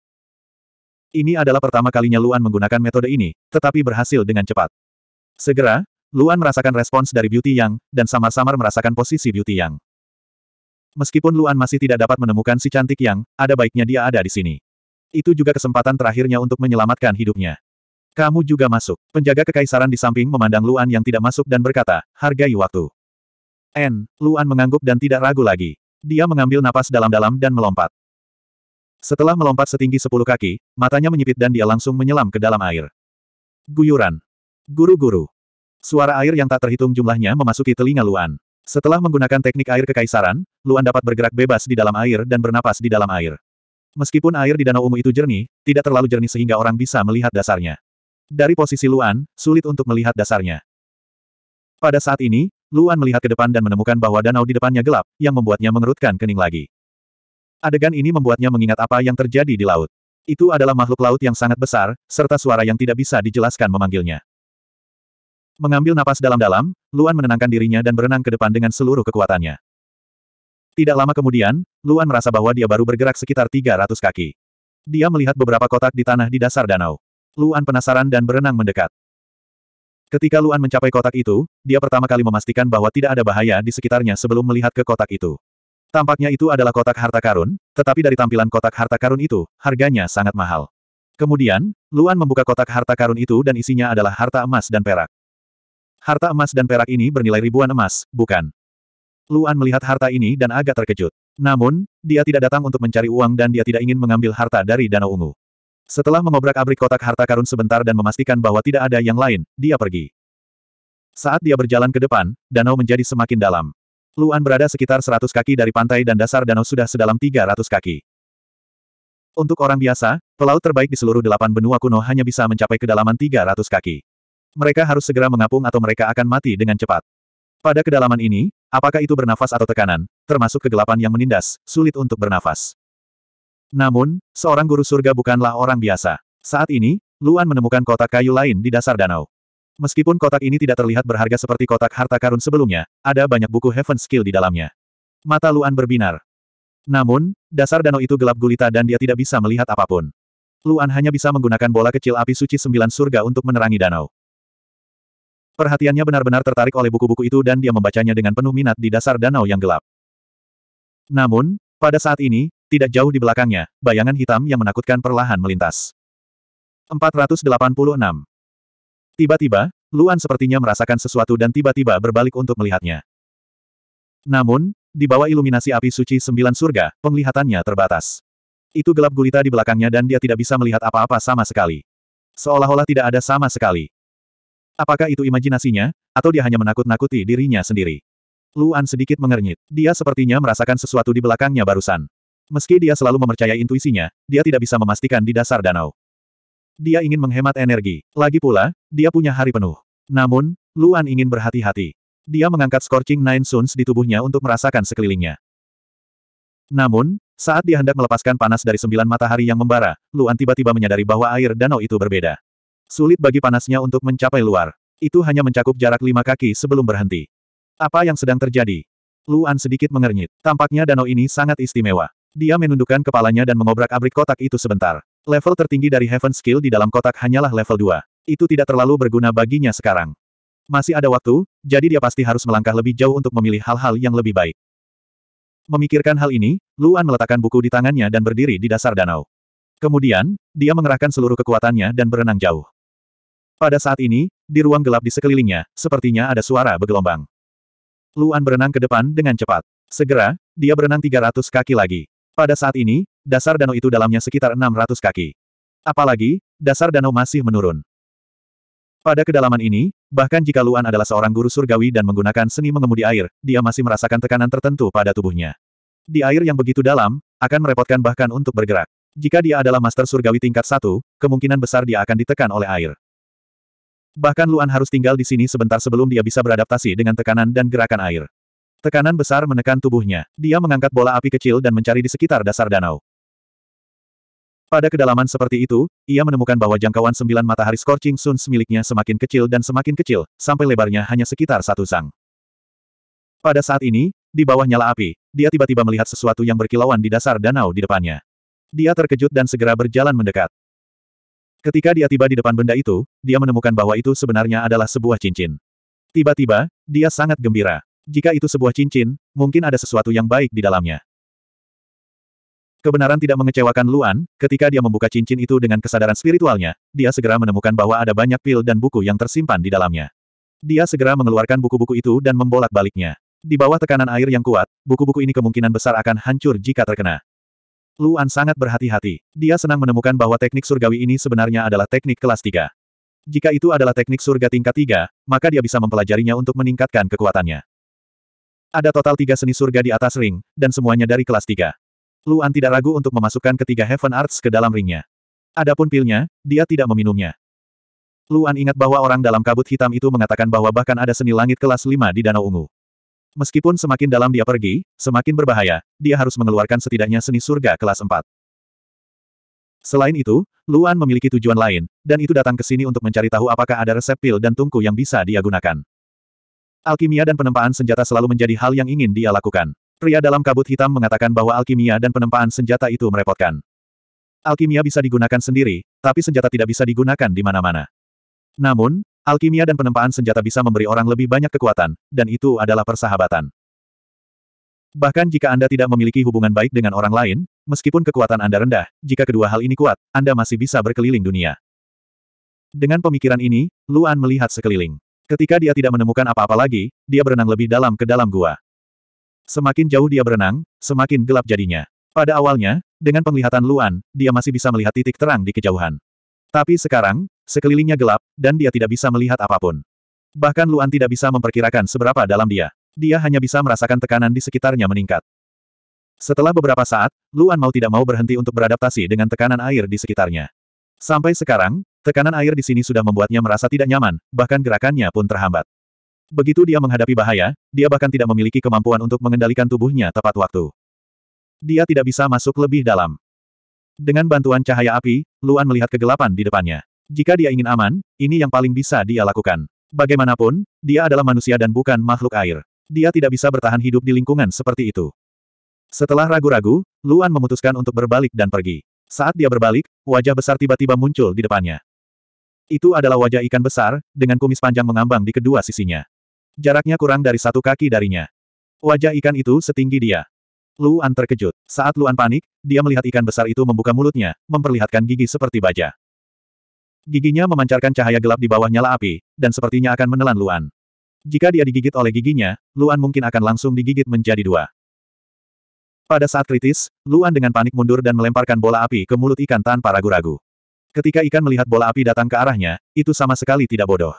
Speaker 1: Ini adalah pertama kalinya Luan menggunakan metode ini, tetapi berhasil dengan cepat. Segera, Luan merasakan respons dari Beauty Yang, dan samar-samar merasakan posisi Beauty Yang. Meskipun Luan masih tidak dapat menemukan si cantik Yang, ada baiknya dia ada di sini. Itu juga kesempatan terakhirnya untuk menyelamatkan hidupnya. Kamu juga masuk. Penjaga kekaisaran di samping memandang Luan yang tidak masuk dan berkata, hargai waktu. N, Luan mengangguk dan tidak ragu lagi. Dia mengambil napas dalam-dalam dan melompat. Setelah melompat setinggi sepuluh kaki, matanya menyipit dan dia langsung menyelam ke dalam air. Guyuran. Guru-guru. Suara air yang tak terhitung jumlahnya memasuki telinga Luan. Setelah menggunakan teknik air kekaisaran, Luan dapat bergerak bebas di dalam air dan bernapas di dalam air. Meskipun air di danau ungu itu jernih, tidak terlalu jernih sehingga orang bisa melihat dasarnya. Dari posisi Luan, sulit untuk melihat dasarnya. Pada saat ini, Luan melihat ke depan dan menemukan bahwa danau di depannya gelap, yang membuatnya mengerutkan kening lagi. Adegan ini membuatnya mengingat apa yang terjadi di laut. Itu adalah makhluk laut yang sangat besar, serta suara yang tidak bisa dijelaskan memanggilnya. Mengambil napas dalam-dalam, Luan menenangkan dirinya dan berenang ke depan dengan seluruh kekuatannya. Tidak lama kemudian, Luan merasa bahwa dia baru bergerak sekitar 300 kaki. Dia melihat beberapa kotak di tanah di dasar danau. Luan penasaran dan berenang mendekat. Ketika Luan mencapai kotak itu, dia pertama kali memastikan bahwa tidak ada bahaya di sekitarnya sebelum melihat ke kotak itu. Tampaknya itu adalah kotak harta karun, tetapi dari tampilan kotak harta karun itu, harganya sangat mahal. Kemudian, Luan membuka kotak harta karun itu dan isinya adalah harta emas dan perak. Harta emas dan perak ini bernilai ribuan emas, bukan? Luan melihat harta ini dan agak terkejut. Namun, dia tidak datang untuk mencari uang dan dia tidak ingin mengambil harta dari Danau Ungu. Setelah mengobrak-abrik kotak harta karun sebentar dan memastikan bahwa tidak ada yang lain, dia pergi. Saat dia berjalan ke depan, danau menjadi semakin dalam. Luan berada sekitar 100 kaki dari pantai dan dasar danau sudah sedalam 300 kaki. Untuk orang biasa, pelaut terbaik di seluruh delapan benua kuno hanya bisa mencapai kedalaman 300 kaki. Mereka harus segera mengapung atau mereka akan mati dengan cepat. Pada kedalaman ini, apakah itu bernafas atau tekanan, termasuk kegelapan yang menindas, sulit untuk bernafas. Namun, seorang guru surga bukanlah orang biasa. Saat ini, Luan menemukan kotak kayu lain di dasar danau. Meskipun kotak ini tidak terlihat berharga seperti kotak harta karun sebelumnya, ada banyak buku Heaven Skill di dalamnya. Mata Luan berbinar. Namun, dasar danau itu gelap gulita dan dia tidak bisa melihat apapun. Luan hanya bisa menggunakan bola kecil api suci sembilan surga untuk menerangi danau. Perhatiannya benar-benar tertarik oleh buku-buku itu dan dia membacanya dengan penuh minat di dasar danau yang gelap. Namun, pada saat ini, tidak jauh di belakangnya, bayangan hitam yang menakutkan perlahan melintas. 486. Tiba-tiba, Luan sepertinya merasakan sesuatu dan tiba-tiba berbalik untuk melihatnya. Namun, di bawah iluminasi api suci sembilan surga, penglihatannya terbatas. Itu gelap gulita di belakangnya dan dia tidak bisa melihat apa-apa sama sekali. Seolah-olah tidak ada sama sekali. Apakah itu imajinasinya, atau dia hanya menakut-nakuti dirinya sendiri? Luan sedikit mengernyit. Dia sepertinya merasakan sesuatu di belakangnya barusan. Meski dia selalu mempercayai intuisinya, dia tidak bisa memastikan di dasar danau. Dia ingin menghemat energi. Lagi pula, dia punya hari penuh. Namun, Luan ingin berhati-hati. Dia mengangkat scorching nine suns di tubuhnya untuk merasakan sekelilingnya. Namun, saat dia hendak melepaskan panas dari sembilan matahari yang membara, Luan tiba-tiba menyadari bahwa air danau itu berbeda. Sulit bagi panasnya untuk mencapai luar. Itu hanya mencakup jarak lima kaki sebelum berhenti. Apa yang sedang terjadi? Luan sedikit mengernyit. Tampaknya danau ini sangat istimewa. Dia menundukkan kepalanya dan mengobrak-abrik kotak itu sebentar. Level tertinggi dari Heaven Skill di dalam kotak hanyalah level 2. Itu tidak terlalu berguna baginya sekarang. Masih ada waktu, jadi dia pasti harus melangkah lebih jauh untuk memilih hal-hal yang lebih baik. Memikirkan hal ini, Luan meletakkan buku di tangannya dan berdiri di dasar danau. Kemudian, dia mengerahkan seluruh kekuatannya dan berenang jauh. Pada saat ini, di ruang gelap di sekelilingnya, sepertinya ada suara bergelombang. Luan berenang ke depan dengan cepat. Segera, dia berenang 300 kaki lagi. Pada saat ini, dasar danau itu dalamnya sekitar 600 kaki. Apalagi, dasar danau masih menurun. Pada kedalaman ini, bahkan jika Luan adalah seorang guru surgawi dan menggunakan seni mengemudi air, dia masih merasakan tekanan tertentu pada tubuhnya. Di air yang begitu dalam, akan merepotkan bahkan untuk bergerak. Jika dia adalah master surgawi tingkat satu, kemungkinan besar dia akan ditekan oleh air. Bahkan Luan harus tinggal di sini sebentar sebelum dia bisa beradaptasi dengan tekanan dan gerakan air. Tekanan besar menekan tubuhnya. Dia mengangkat bola api kecil dan mencari di sekitar dasar danau. Pada kedalaman seperti itu, ia menemukan bahwa jangkauan sembilan matahari scorching Sun miliknya semakin kecil dan semakin kecil, sampai lebarnya hanya sekitar satu zang. Pada saat ini, di bawah nyala api, dia tiba-tiba melihat sesuatu yang berkilauan di dasar danau di depannya. Dia terkejut dan segera berjalan mendekat. Ketika dia tiba di depan benda itu, dia menemukan bahwa itu sebenarnya adalah sebuah cincin. Tiba-tiba, dia sangat gembira. Jika itu sebuah cincin, mungkin ada sesuatu yang baik di dalamnya. Kebenaran tidak mengecewakan Luan, ketika dia membuka cincin itu dengan kesadaran spiritualnya, dia segera menemukan bahwa ada banyak pil dan buku yang tersimpan di dalamnya. Dia segera mengeluarkan buku-buku itu dan membolak-baliknya. Di bawah tekanan air yang kuat, buku-buku ini kemungkinan besar akan hancur jika terkena. Luan sangat berhati-hati. Dia senang menemukan bahwa teknik surgawi ini sebenarnya adalah teknik kelas 3. Jika itu adalah teknik surga tingkat 3, maka dia bisa mempelajarinya untuk meningkatkan kekuatannya. Ada total tiga seni surga di atas ring, dan semuanya dari kelas tiga. Luan tidak ragu untuk memasukkan ketiga Heaven Arts ke dalam ringnya. Adapun pilnya, dia tidak meminumnya. Luan ingat bahwa orang dalam kabut hitam itu mengatakan bahwa bahkan ada seni langit kelas lima di Danau Ungu. Meskipun semakin dalam dia pergi, semakin berbahaya, dia harus mengeluarkan setidaknya seni surga kelas empat. Selain itu, Luan memiliki tujuan lain, dan itu datang ke sini untuk mencari tahu apakah ada resep pil dan tungku yang bisa dia gunakan. Alkimia dan penempaan senjata selalu menjadi hal yang ingin dia lakukan. Pria dalam kabut hitam mengatakan bahwa alkimia dan penempaan senjata itu merepotkan. Alkimia bisa digunakan sendiri, tapi senjata tidak bisa digunakan di mana-mana. Namun, alkimia dan penempaan senjata bisa memberi orang lebih banyak kekuatan, dan itu adalah persahabatan. Bahkan jika Anda tidak memiliki hubungan baik dengan orang lain, meskipun kekuatan Anda rendah, jika kedua hal ini kuat, Anda masih bisa berkeliling dunia. Dengan pemikiran ini, Luan melihat sekeliling. Ketika dia tidak menemukan apa-apa lagi, dia berenang lebih dalam ke dalam gua. Semakin jauh dia berenang, semakin gelap jadinya. Pada awalnya, dengan penglihatan Luan, dia masih bisa melihat titik terang di kejauhan. Tapi sekarang, sekelilingnya gelap, dan dia tidak bisa melihat apapun. Bahkan Luan tidak bisa memperkirakan seberapa dalam dia. Dia hanya bisa merasakan tekanan di sekitarnya meningkat. Setelah beberapa saat, Luan mau tidak mau berhenti untuk beradaptasi dengan tekanan air di sekitarnya. Sampai sekarang, Tekanan air di sini sudah membuatnya merasa tidak nyaman, bahkan gerakannya pun terhambat. Begitu dia menghadapi bahaya, dia bahkan tidak memiliki kemampuan untuk mengendalikan tubuhnya tepat waktu. Dia tidak bisa masuk lebih dalam. Dengan bantuan cahaya api, Luan melihat kegelapan di depannya. Jika dia ingin aman, ini yang paling bisa dia lakukan. Bagaimanapun, dia adalah manusia dan bukan makhluk air. Dia tidak bisa bertahan hidup di lingkungan seperti itu. Setelah ragu-ragu, Luan memutuskan untuk berbalik dan pergi. Saat dia berbalik, wajah besar tiba-tiba muncul di depannya. Itu adalah wajah ikan besar, dengan kumis panjang mengambang di kedua sisinya. Jaraknya kurang dari satu kaki darinya. Wajah ikan itu setinggi dia. Luan terkejut. Saat Luan panik, dia melihat ikan besar itu membuka mulutnya, memperlihatkan gigi seperti baja. Giginya memancarkan cahaya gelap di bawah nyala api, dan sepertinya akan menelan Luan. Jika dia digigit oleh giginya, Luan mungkin akan langsung digigit menjadi dua. Pada saat kritis, Luan dengan panik mundur dan melemparkan bola api ke mulut ikan tanpa ragu-ragu. Ketika ikan melihat bola api datang ke arahnya, itu sama sekali tidak bodoh.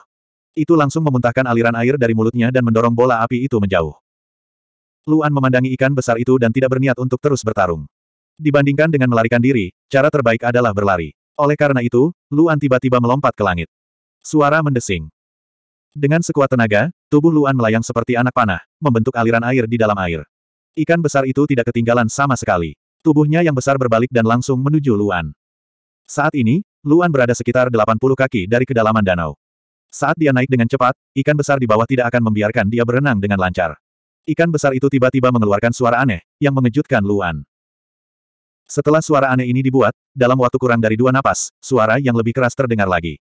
Speaker 1: Itu langsung memuntahkan aliran air dari mulutnya dan mendorong bola api itu menjauh. Luan memandangi ikan besar itu dan tidak berniat untuk terus bertarung. Dibandingkan dengan melarikan diri, cara terbaik adalah berlari. Oleh karena itu, Luan tiba-tiba melompat ke langit. Suara mendesing. Dengan sekuat tenaga, tubuh Luan melayang seperti anak panah, membentuk aliran air di dalam air. Ikan besar itu tidak ketinggalan sama sekali. Tubuhnya yang besar berbalik dan langsung menuju Luan. Saat ini, Luan berada sekitar 80 kaki dari kedalaman danau. Saat dia naik dengan cepat, ikan besar di bawah tidak akan membiarkan dia berenang dengan lancar. Ikan besar itu tiba-tiba mengeluarkan suara aneh, yang mengejutkan Luan. Setelah suara aneh ini dibuat, dalam waktu kurang dari dua napas, suara yang lebih keras terdengar lagi.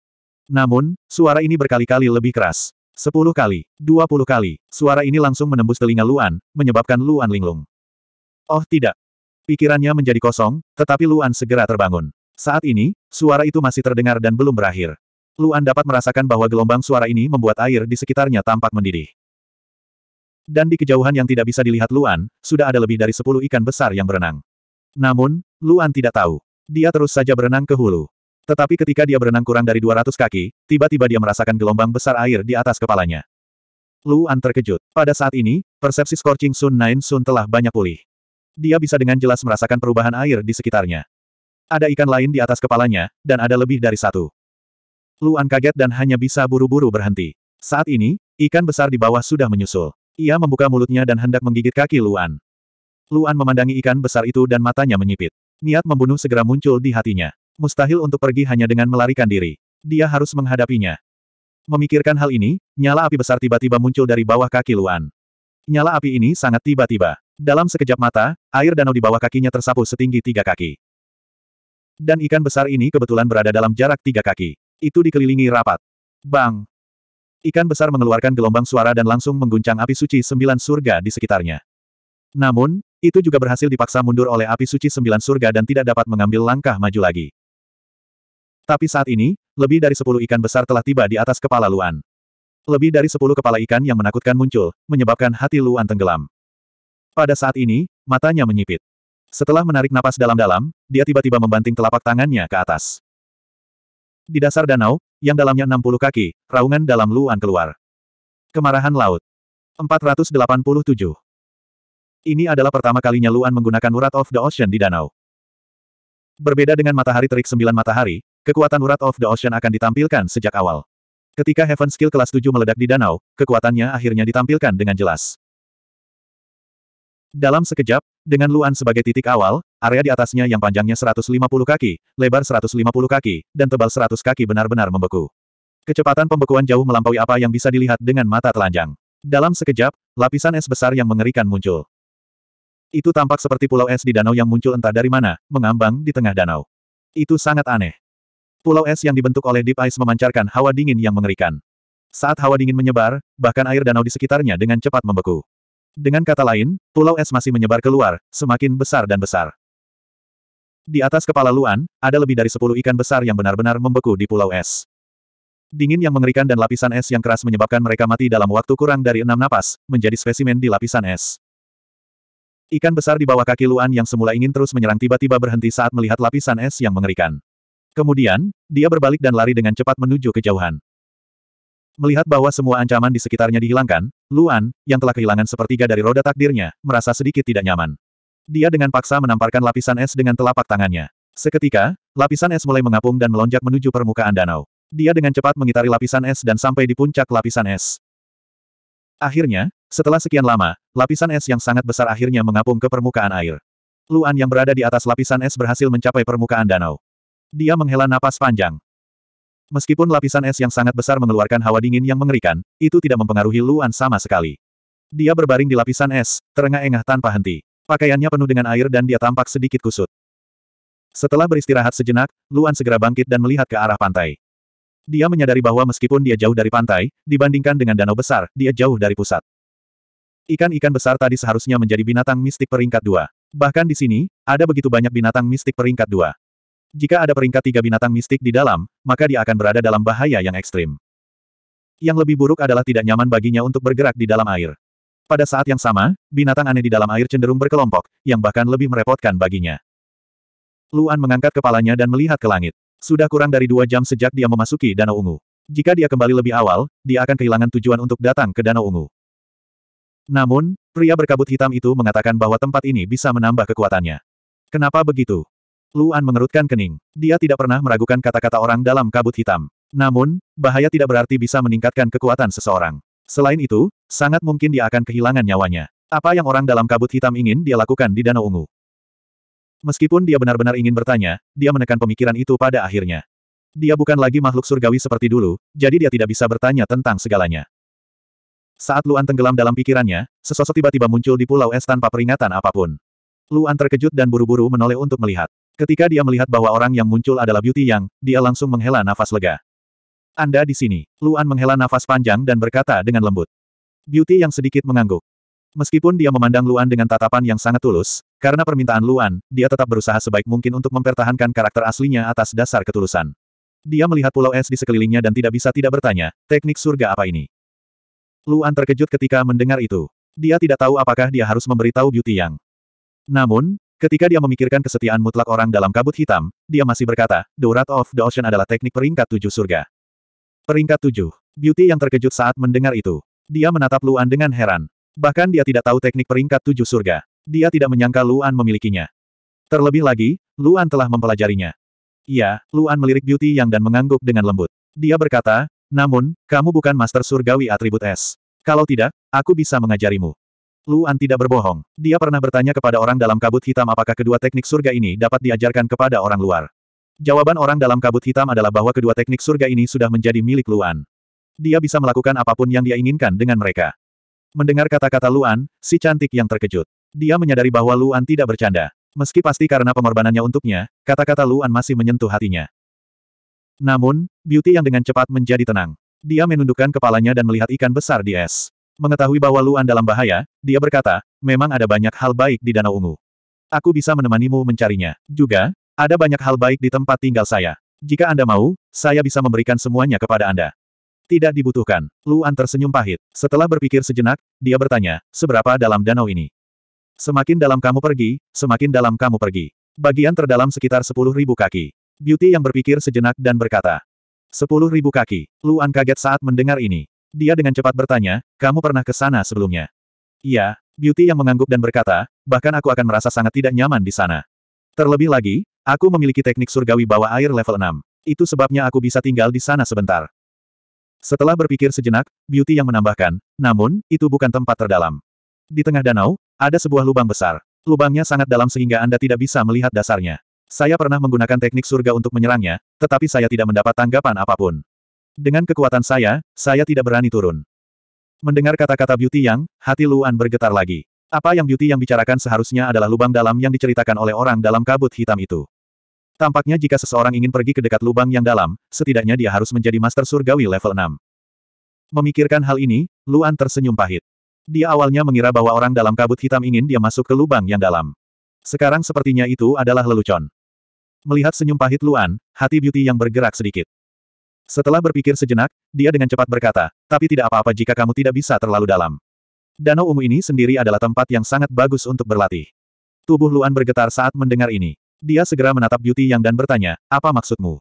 Speaker 1: Namun, suara ini berkali-kali lebih keras. Sepuluh kali, dua puluh kali, suara ini langsung menembus telinga Luan, menyebabkan Luan linglung. Oh tidak. Pikirannya menjadi kosong, tetapi Luan segera terbangun. Saat ini, suara itu masih terdengar dan belum berakhir. Luan dapat merasakan bahwa gelombang suara ini membuat air di sekitarnya tampak mendidih. Dan di kejauhan yang tidak bisa dilihat Luan, sudah ada lebih dari sepuluh ikan besar yang berenang. Namun, Luan tidak tahu. Dia terus saja berenang ke hulu. Tetapi ketika dia berenang kurang dari 200 kaki, tiba-tiba dia merasakan gelombang besar air di atas kepalanya. Luan terkejut. Pada saat ini, persepsi scorching Sun Nain Sun telah banyak pulih. Dia bisa dengan jelas merasakan perubahan air di sekitarnya. Ada ikan lain di atas kepalanya, dan ada lebih dari satu. Luan kaget dan hanya bisa buru-buru berhenti. Saat ini, ikan besar di bawah sudah menyusul. Ia membuka mulutnya dan hendak menggigit kaki Luan. Luan memandangi ikan besar itu dan matanya menyipit. Niat membunuh segera muncul di hatinya. Mustahil untuk pergi hanya dengan melarikan diri. Dia harus menghadapinya. Memikirkan hal ini, nyala api besar tiba-tiba muncul dari bawah kaki Luan. Nyala api ini sangat tiba-tiba. Dalam sekejap mata, air danau di bawah kakinya tersapu setinggi tiga kaki. Dan ikan besar ini kebetulan berada dalam jarak tiga kaki. Itu dikelilingi rapat. Bang! Ikan besar mengeluarkan gelombang suara dan langsung mengguncang api suci sembilan surga di sekitarnya. Namun, itu juga berhasil dipaksa mundur oleh api suci sembilan surga dan tidak dapat mengambil langkah maju lagi. Tapi saat ini, lebih dari sepuluh ikan besar telah tiba di atas kepala Luan. Lebih dari sepuluh kepala ikan yang menakutkan muncul, menyebabkan hati Luan tenggelam. Pada saat ini, matanya menyipit. Setelah menarik napas dalam-dalam, dia tiba-tiba membanting telapak tangannya ke atas. Di dasar danau, yang dalamnya 60 kaki, raungan dalam luan keluar. Kemarahan Laut. 487. Ini adalah pertama kalinya Luan menggunakan Urat of the Ocean di danau. Berbeda dengan matahari terik sembilan matahari, kekuatan Urat of the Ocean akan ditampilkan sejak awal. Ketika Heaven Skill kelas 7 meledak di danau, kekuatannya akhirnya ditampilkan dengan jelas. Dalam sekejap, dengan Luan sebagai titik awal, area di atasnya yang panjangnya 150 kaki, lebar 150 kaki, dan tebal 100 kaki benar-benar membeku. Kecepatan pembekuan jauh melampaui apa yang bisa dilihat dengan mata telanjang. Dalam sekejap, lapisan es besar yang mengerikan muncul. Itu tampak seperti pulau es di danau yang muncul entah dari mana, mengambang di tengah danau. Itu sangat aneh. Pulau es yang dibentuk oleh Deep Ice memancarkan hawa dingin yang mengerikan. Saat hawa dingin menyebar, bahkan air danau di sekitarnya dengan cepat membeku. Dengan kata lain, pulau es masih menyebar keluar, semakin besar dan besar. Di atas kepala Luan, ada lebih dari sepuluh ikan besar yang benar-benar membeku di pulau es. Dingin yang mengerikan dan lapisan es yang keras menyebabkan mereka mati dalam waktu kurang dari enam napas, menjadi spesimen di lapisan es. Ikan besar di bawah kaki Luan yang semula ingin terus menyerang tiba-tiba berhenti saat melihat lapisan es yang mengerikan. Kemudian, dia berbalik dan lari dengan cepat menuju kejauhan. Melihat bahwa semua ancaman di sekitarnya dihilangkan, Luan, yang telah kehilangan sepertiga dari roda takdirnya, merasa sedikit tidak nyaman. Dia dengan paksa menamparkan lapisan es dengan telapak tangannya. Seketika, lapisan es mulai mengapung dan melonjak menuju permukaan danau. Dia dengan cepat mengitari lapisan es dan sampai di puncak lapisan es. Akhirnya, setelah sekian lama, lapisan es yang sangat besar akhirnya mengapung ke permukaan air. Luan yang berada di atas lapisan es berhasil mencapai permukaan danau. Dia menghela napas panjang. Meskipun lapisan es yang sangat besar mengeluarkan hawa dingin yang mengerikan, itu tidak mempengaruhi Luan sama sekali. Dia berbaring di lapisan es, terengah-engah tanpa henti. Pakaiannya penuh dengan air dan dia tampak sedikit kusut. Setelah beristirahat sejenak, Luan segera bangkit dan melihat ke arah pantai. Dia menyadari bahwa meskipun dia jauh dari pantai, dibandingkan dengan danau besar, dia jauh dari pusat. Ikan-ikan besar tadi seharusnya menjadi binatang mistik peringkat dua. Bahkan di sini, ada begitu banyak binatang mistik peringkat dua. Jika ada peringkat tiga binatang mistik di dalam, maka dia akan berada dalam bahaya yang ekstrim. Yang lebih buruk adalah tidak nyaman baginya untuk bergerak di dalam air. Pada saat yang sama, binatang aneh di dalam air cenderung berkelompok, yang bahkan lebih merepotkan baginya. Luan mengangkat kepalanya dan melihat ke langit. Sudah kurang dari dua jam sejak dia memasuki Danau Ungu. Jika dia kembali lebih awal, dia akan kehilangan tujuan untuk datang ke Danau Ungu. Namun, pria berkabut hitam itu mengatakan bahwa tempat ini bisa menambah kekuatannya. Kenapa begitu? Luan mengerutkan kening. Dia tidak pernah meragukan kata-kata orang dalam kabut hitam. Namun, bahaya tidak berarti bisa meningkatkan kekuatan seseorang. Selain itu, sangat mungkin dia akan kehilangan nyawanya. Apa yang orang dalam kabut hitam ingin dia lakukan di Danau Ungu? Meskipun dia benar-benar ingin bertanya, dia menekan pemikiran itu pada akhirnya. Dia bukan lagi makhluk surgawi seperti dulu, jadi dia tidak bisa bertanya tentang segalanya. Saat Luan tenggelam dalam pikirannya, sesosok tiba-tiba muncul di pulau es tanpa peringatan apapun. Luan terkejut dan buru-buru menoleh untuk melihat. Ketika dia melihat bahwa orang yang muncul adalah Beauty Yang, dia langsung menghela nafas lega. Anda di sini. Luan menghela nafas panjang dan berkata dengan lembut. Beauty yang sedikit mengangguk. Meskipun dia memandang Luan dengan tatapan yang sangat tulus, karena permintaan Luan, dia tetap berusaha sebaik mungkin untuk mempertahankan karakter aslinya atas dasar ketulusan. Dia melihat pulau es di sekelilingnya dan tidak bisa tidak bertanya, teknik surga apa ini? Luan terkejut ketika mendengar itu. Dia tidak tahu apakah dia harus memberitahu Beauty Yang. Namun, Ketika dia memikirkan kesetiaan mutlak orang dalam kabut hitam, dia masih berkata, The Wrath of the Ocean adalah teknik peringkat tujuh surga. Peringkat tujuh. Beauty yang terkejut saat mendengar itu. Dia menatap Luan dengan heran. Bahkan dia tidak tahu teknik peringkat tujuh surga. Dia tidak menyangka Luan memilikinya. Terlebih lagi, Luan telah mempelajarinya. Iya, Luan melirik Beauty yang dan mengangguk dengan lembut. Dia berkata, namun, kamu bukan master surgawi atribut es. Kalau tidak, aku bisa mengajarimu. Luan tidak berbohong. Dia pernah bertanya kepada orang dalam kabut hitam apakah kedua teknik surga ini dapat diajarkan kepada orang luar. Jawaban orang dalam kabut hitam adalah bahwa kedua teknik surga ini sudah menjadi milik Luan. Dia bisa melakukan apapun yang dia inginkan dengan mereka. Mendengar kata-kata Luan, si cantik yang terkejut. Dia menyadari bahwa Luan tidak bercanda. Meski pasti karena pengorbanannya untuknya, kata-kata Luan masih menyentuh hatinya. Namun, Beauty yang dengan cepat menjadi tenang. Dia menundukkan kepalanya dan melihat ikan besar di es. Mengetahui bahwa Luan dalam bahaya, dia berkata, memang ada banyak hal baik di Danau Ungu. Aku bisa menemanimu mencarinya. Juga, ada banyak hal baik di tempat tinggal saya. Jika Anda mau, saya bisa memberikan semuanya kepada Anda. Tidak dibutuhkan. Luan tersenyum pahit. Setelah berpikir sejenak, dia bertanya, seberapa dalam danau ini? Semakin dalam kamu pergi, semakin dalam kamu pergi. Bagian terdalam sekitar sepuluh ribu kaki. Beauty yang berpikir sejenak dan berkata, "Sepuluh ribu kaki. Luan kaget saat mendengar ini. Dia dengan cepat bertanya, kamu pernah ke sana sebelumnya? Iya, Beauty yang mengangguk dan berkata, bahkan aku akan merasa sangat tidak nyaman di sana. Terlebih lagi, aku memiliki teknik surgawi bawah air level 6. Itu sebabnya aku bisa tinggal di sana sebentar. Setelah berpikir sejenak, Beauty yang menambahkan, namun, itu bukan tempat terdalam. Di tengah danau, ada sebuah lubang besar. Lubangnya sangat dalam sehingga Anda tidak bisa melihat dasarnya. Saya pernah menggunakan teknik surga untuk menyerangnya, tetapi saya tidak mendapat tanggapan apapun. Dengan kekuatan saya, saya tidak berani turun. Mendengar kata-kata Beauty Yang, hati Luan bergetar lagi. Apa yang Beauty Yang bicarakan seharusnya adalah lubang dalam yang diceritakan oleh orang dalam kabut hitam itu. Tampaknya jika seseorang ingin pergi ke dekat lubang yang dalam, setidaknya dia harus menjadi master surgawi level 6. Memikirkan hal ini, Luan tersenyum pahit. Dia awalnya mengira bahwa orang dalam kabut hitam ingin dia masuk ke lubang yang dalam. Sekarang sepertinya itu adalah lelucon. Melihat senyum pahit Luan, hati Beauty yang bergerak sedikit. Setelah berpikir sejenak, dia dengan cepat berkata, tapi tidak apa-apa jika kamu tidak bisa terlalu dalam. Danau Ungu ini sendiri adalah tempat yang sangat bagus untuk berlatih. Tubuh Luan bergetar saat mendengar ini. Dia segera menatap Beauty Yang dan bertanya, apa maksudmu?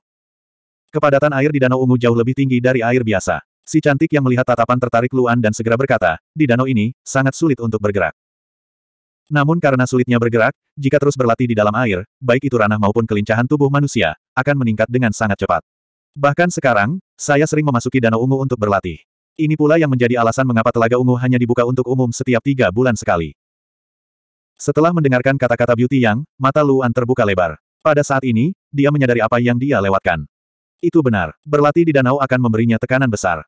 Speaker 1: Kepadatan air di Danau Ungu jauh lebih tinggi dari air biasa. Si cantik yang melihat tatapan tertarik Luan dan segera berkata, di danau ini, sangat sulit untuk bergerak. Namun karena sulitnya bergerak, jika terus berlatih di dalam air, baik itu ranah maupun kelincahan tubuh manusia, akan meningkat dengan sangat cepat. Bahkan sekarang, saya sering memasuki Danau Ungu untuk berlatih. Ini pula yang menjadi alasan mengapa Telaga Ungu hanya dibuka untuk umum setiap tiga bulan sekali. Setelah mendengarkan kata-kata Beauty Yang, mata Luan terbuka lebar. Pada saat ini, dia menyadari apa yang dia lewatkan. Itu benar, berlatih di danau akan memberinya tekanan besar.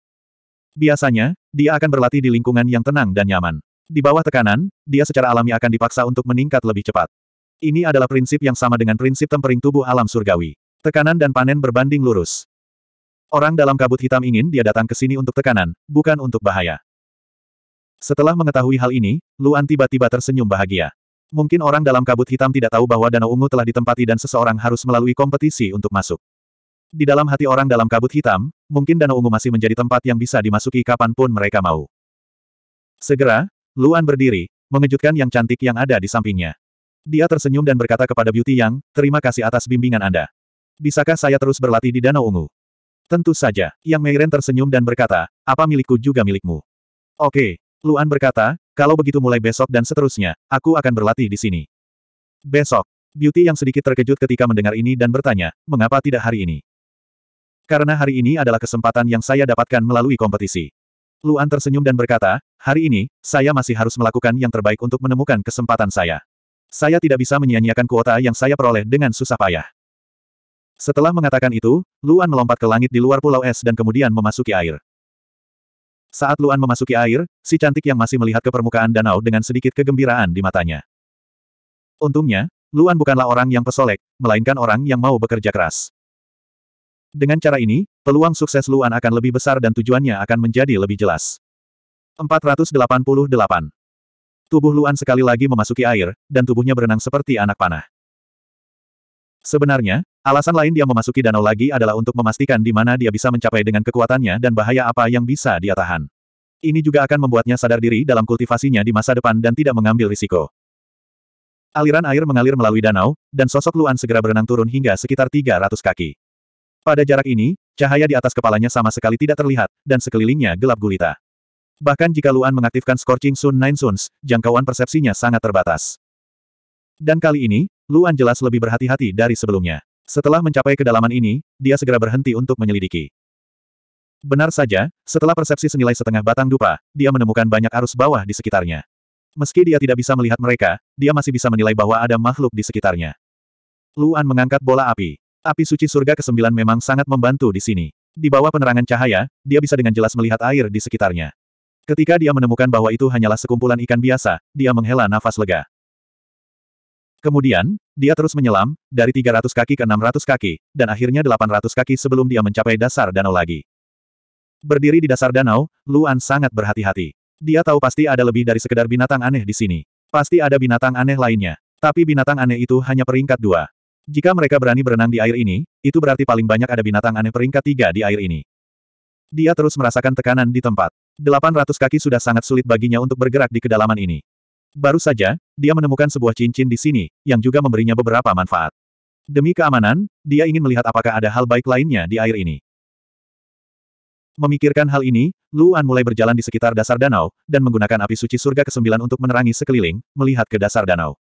Speaker 1: Biasanya, dia akan berlatih di lingkungan yang tenang dan nyaman. Di bawah tekanan, dia secara alami akan dipaksa untuk meningkat lebih cepat. Ini adalah prinsip yang sama dengan prinsip tempering tubuh alam surgawi. Tekanan dan panen berbanding lurus. Orang dalam kabut hitam ingin dia datang ke sini untuk tekanan, bukan untuk bahaya. Setelah mengetahui hal ini, Luan tiba-tiba tersenyum bahagia. Mungkin orang dalam kabut hitam tidak tahu bahwa Danau Ungu telah ditempati dan seseorang harus melalui kompetisi untuk masuk. Di dalam hati orang dalam kabut hitam, mungkin Danau Ungu masih menjadi tempat yang bisa dimasuki kapanpun mereka mau. Segera, Luan berdiri, mengejutkan yang cantik yang ada di sampingnya. Dia tersenyum dan berkata kepada Beauty Yang, terima kasih atas bimbingan Anda. Bisakah saya terus berlatih di Danau Ungu? Tentu saja, Yang Meiren tersenyum dan berkata, apa milikku juga milikmu. Oke, Luan berkata, kalau begitu mulai besok dan seterusnya, aku akan berlatih di sini. Besok, Beauty yang sedikit terkejut ketika mendengar ini dan bertanya, mengapa tidak hari ini? Karena hari ini adalah kesempatan yang saya dapatkan melalui kompetisi. Luan tersenyum dan berkata, hari ini, saya masih harus melakukan yang terbaik untuk menemukan kesempatan saya. Saya tidak bisa menyia-nyiakan kuota yang saya peroleh dengan susah payah. Setelah mengatakan itu, Luan melompat ke langit di luar pulau es dan kemudian memasuki air. Saat Luan memasuki air, si cantik yang masih melihat ke permukaan danau dengan sedikit kegembiraan di matanya. Untungnya, Luan bukanlah orang yang pesolek, melainkan orang yang mau bekerja keras. Dengan cara ini, peluang sukses Luan akan lebih besar dan tujuannya akan menjadi lebih jelas. 488. Tubuh Luan sekali lagi memasuki air, dan tubuhnya berenang seperti anak panah. Sebenarnya, alasan lain dia memasuki danau lagi adalah untuk memastikan di mana dia bisa mencapai dengan kekuatannya dan bahaya apa yang bisa dia tahan. Ini juga akan membuatnya sadar diri dalam kultivasinya di masa depan dan tidak mengambil risiko. Aliran air mengalir melalui danau, dan sosok Luan segera berenang turun hingga sekitar 300 kaki. Pada jarak ini, cahaya di atas kepalanya sama sekali tidak terlihat, dan sekelilingnya gelap gulita. Bahkan jika Luan mengaktifkan Scorching Sun Nine Suns, jangkauan persepsinya sangat terbatas. Dan kali ini, Luan jelas lebih berhati-hati dari sebelumnya. Setelah mencapai kedalaman ini, dia segera berhenti untuk menyelidiki. Benar saja, setelah persepsi senilai setengah batang dupa, dia menemukan banyak arus bawah di sekitarnya. Meski dia tidak bisa melihat mereka, dia masih bisa menilai bahwa ada makhluk di sekitarnya. Luan mengangkat bola api. Api suci surga ke-9 memang sangat membantu di sini. Di bawah penerangan cahaya, dia bisa dengan jelas melihat air di sekitarnya. Ketika dia menemukan bahwa itu hanyalah sekumpulan ikan biasa, dia menghela nafas lega. Kemudian, dia terus menyelam, dari 300 kaki ke 600 kaki, dan akhirnya 800 kaki sebelum dia mencapai dasar danau lagi. Berdiri di dasar danau, Luan sangat berhati-hati. Dia tahu pasti ada lebih dari sekedar binatang aneh di sini. Pasti ada binatang aneh lainnya. Tapi binatang aneh itu hanya peringkat dua. Jika mereka berani berenang di air ini, itu berarti paling banyak ada binatang aneh peringkat tiga di air ini. Dia terus merasakan tekanan di tempat. 800 kaki sudah sangat sulit baginya untuk bergerak di kedalaman ini. Baru saja, dia menemukan sebuah cincin di sini, yang juga memberinya beberapa manfaat. Demi keamanan, dia ingin melihat apakah ada hal baik lainnya di air ini. Memikirkan hal ini, Luan mulai berjalan di sekitar dasar danau, dan menggunakan api suci surga ke-9 untuk menerangi sekeliling, melihat ke dasar danau.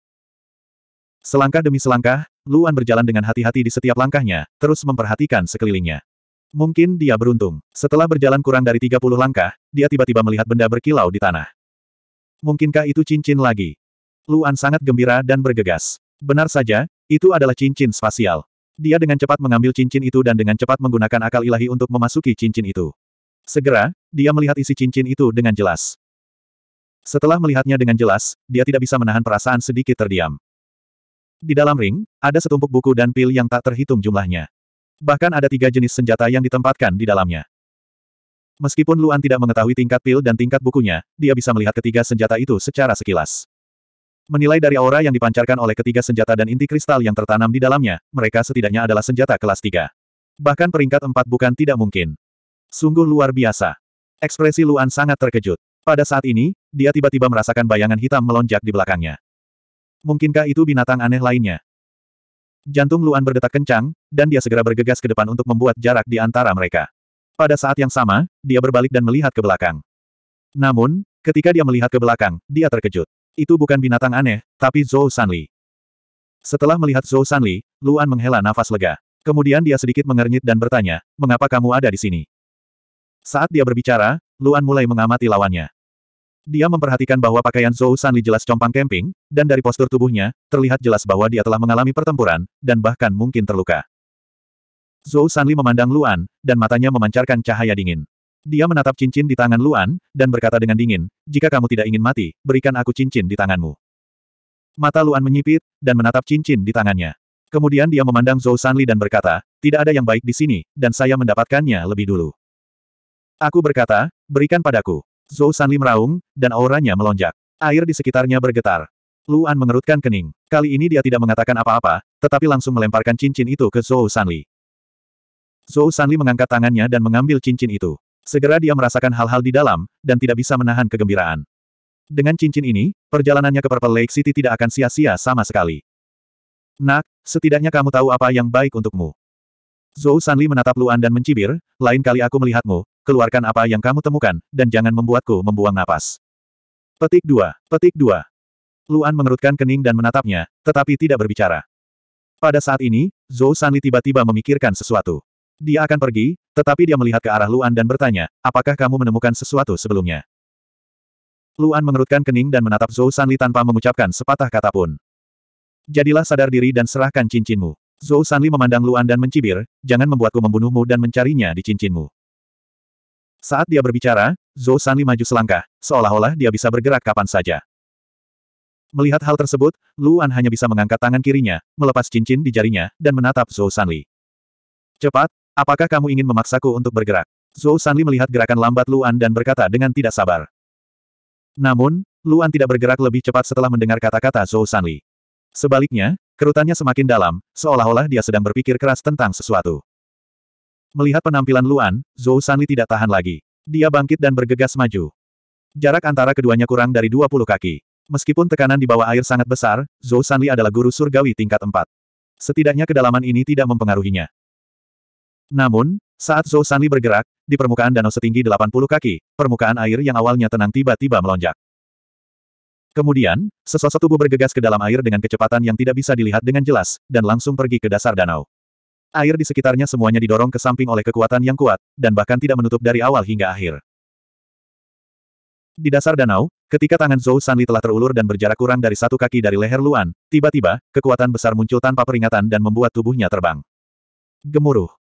Speaker 1: Selangkah demi selangkah, Luan berjalan dengan hati-hati di setiap langkahnya, terus memperhatikan sekelilingnya. Mungkin dia beruntung. Setelah berjalan kurang dari 30 langkah, dia tiba-tiba melihat benda berkilau di tanah. Mungkinkah itu cincin lagi? Luan sangat gembira dan bergegas. Benar saja, itu adalah cincin spasial. Dia dengan cepat mengambil cincin itu dan dengan cepat menggunakan akal ilahi untuk memasuki cincin itu. Segera, dia melihat isi cincin itu dengan jelas. Setelah melihatnya dengan jelas, dia tidak bisa menahan perasaan sedikit terdiam. Di dalam ring, ada setumpuk buku dan pil yang tak terhitung jumlahnya. Bahkan ada tiga jenis senjata yang ditempatkan di dalamnya. Meskipun Luan tidak mengetahui tingkat pil dan tingkat bukunya, dia bisa melihat ketiga senjata itu secara sekilas. Menilai dari aura yang dipancarkan oleh ketiga senjata dan inti kristal yang tertanam di dalamnya, mereka setidaknya adalah senjata kelas 3. Bahkan peringkat 4 bukan tidak mungkin. Sungguh luar biasa. Ekspresi Luan sangat terkejut. Pada saat ini, dia tiba-tiba merasakan bayangan hitam melonjak di belakangnya. Mungkinkah itu binatang aneh lainnya? Jantung Luan berdetak kencang, dan dia segera bergegas ke depan untuk membuat jarak di antara mereka. Pada saat yang sama, dia berbalik dan melihat ke belakang. Namun, ketika dia melihat ke belakang, dia terkejut. Itu bukan binatang aneh, tapi Zhou Sanli. Setelah melihat Zhou Sanli, Luan menghela nafas lega. Kemudian dia sedikit mengernyit dan bertanya, mengapa kamu ada di sini? Saat dia berbicara, Luan mulai mengamati lawannya. Dia memperhatikan bahwa pakaian Zhou Sanli jelas compang kemping, dan dari postur tubuhnya, terlihat jelas bahwa dia telah mengalami pertempuran, dan bahkan mungkin terluka. Zhou Sanli memandang Luan, dan matanya memancarkan cahaya dingin. Dia menatap cincin di tangan Luan, dan berkata dengan dingin, jika kamu tidak ingin mati, berikan aku cincin di tanganmu. Mata Luan menyipit, dan menatap cincin di tangannya. Kemudian dia memandang Zhou Sanli dan berkata, tidak ada yang baik di sini, dan saya mendapatkannya lebih dulu. Aku berkata, berikan padaku. Zhou Sanli meraung, dan auranya melonjak. Air di sekitarnya bergetar. Luan mengerutkan kening. Kali ini dia tidak mengatakan apa-apa, tetapi langsung melemparkan cincin itu ke Zhou Sanli. Zhou Sanli mengangkat tangannya dan mengambil cincin itu. Segera dia merasakan hal-hal di dalam, dan tidak bisa menahan kegembiraan. Dengan cincin ini, perjalanannya ke Purple Lake City tidak akan sia-sia sama sekali. Nak, setidaknya kamu tahu apa yang baik untukmu. Zhou Sanli menatap Luan dan mencibir, lain kali aku melihatmu, keluarkan apa yang kamu temukan, dan jangan membuatku membuang napas. Petik 2, petik 2. Luan mengerutkan kening dan menatapnya, tetapi tidak berbicara. Pada saat ini, Zhou Sanli tiba-tiba memikirkan sesuatu. Dia akan pergi, tetapi dia melihat ke arah Luan dan bertanya, apakah kamu menemukan sesuatu sebelumnya? Luan mengerutkan kening dan menatap Zhou Sanli tanpa mengucapkan sepatah kata pun. Jadilah sadar diri dan serahkan cincinmu. Zhou Sanli memandang Luan dan mencibir, jangan membuatku membunuhmu dan mencarinya di cincinmu. Saat dia berbicara, Zhou Sanli maju selangkah, seolah-olah dia bisa bergerak kapan saja. Melihat hal tersebut, Luan hanya bisa mengangkat tangan kirinya, melepas cincin di jarinya, dan menatap Zhou Sanli. Cepat, Apakah kamu ingin memaksaku untuk bergerak? Zhou Sanli melihat gerakan lambat Luan dan berkata dengan tidak sabar. Namun, Luan tidak bergerak lebih cepat setelah mendengar kata-kata Zhou Sanli. Sebaliknya, kerutannya semakin dalam, seolah-olah dia sedang berpikir keras tentang sesuatu. Melihat penampilan Luan, Zhou Sanli tidak tahan lagi. Dia bangkit dan bergegas maju. Jarak antara keduanya kurang dari 20 kaki. Meskipun tekanan di bawah air sangat besar, Zhou Sanli adalah guru surgawi tingkat 4. Setidaknya kedalaman ini tidak mempengaruhinya. Namun, saat Zhou Sanli bergerak, di permukaan danau setinggi 80 kaki, permukaan air yang awalnya tenang tiba-tiba melonjak. Kemudian, sesosok tubuh bergegas ke dalam air dengan kecepatan yang tidak bisa dilihat dengan jelas, dan langsung pergi ke dasar danau. Air di sekitarnya semuanya didorong ke samping oleh kekuatan yang kuat, dan bahkan tidak menutup dari awal hingga akhir. Di dasar danau, ketika tangan Zhou Sanli telah terulur dan berjarak kurang dari satu kaki dari leher Luan, tiba-tiba, kekuatan besar muncul tanpa peringatan dan membuat tubuhnya terbang. Gemuruh.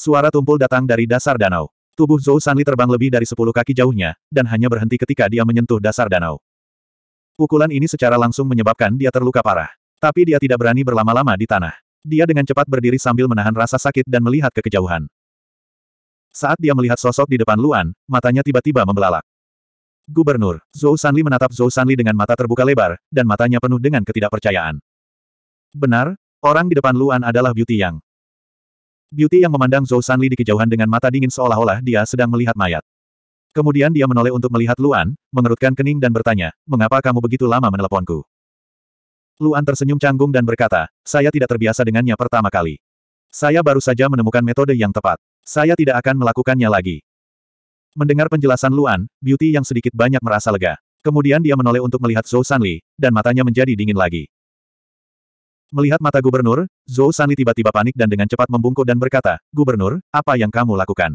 Speaker 1: Suara tumpul datang dari dasar danau. Tubuh Zhou Sanli terbang lebih dari sepuluh kaki jauhnya, dan hanya berhenti ketika dia menyentuh dasar danau. Pukulan ini secara langsung menyebabkan dia terluka parah. Tapi dia tidak berani berlama-lama di tanah. Dia dengan cepat berdiri sambil menahan rasa sakit dan melihat ke kejauhan. Saat dia melihat sosok di depan Luan, matanya tiba-tiba membelalak. Gubernur, Zhou Sanli menatap Zhou Sanli dengan mata terbuka lebar, dan matanya penuh dengan ketidakpercayaan. Benar, orang di depan Luan adalah Beauty Yang. Beauty yang memandang Zhou Sanli di kejauhan dengan mata dingin seolah-olah dia sedang melihat mayat. Kemudian dia menoleh untuk melihat Luan, mengerutkan kening dan bertanya, mengapa kamu begitu lama meneleponku? Luan tersenyum canggung dan berkata, saya tidak terbiasa dengannya pertama kali. Saya baru saja menemukan metode yang tepat. Saya tidak akan melakukannya lagi. Mendengar penjelasan Luan, Beauty yang sedikit banyak merasa lega. Kemudian dia menoleh untuk melihat Zhou Sanli, dan matanya menjadi dingin lagi. Melihat mata gubernur, Zhou Sanli tiba-tiba panik dan dengan cepat membungkuk dan berkata, Gubernur, apa yang kamu lakukan?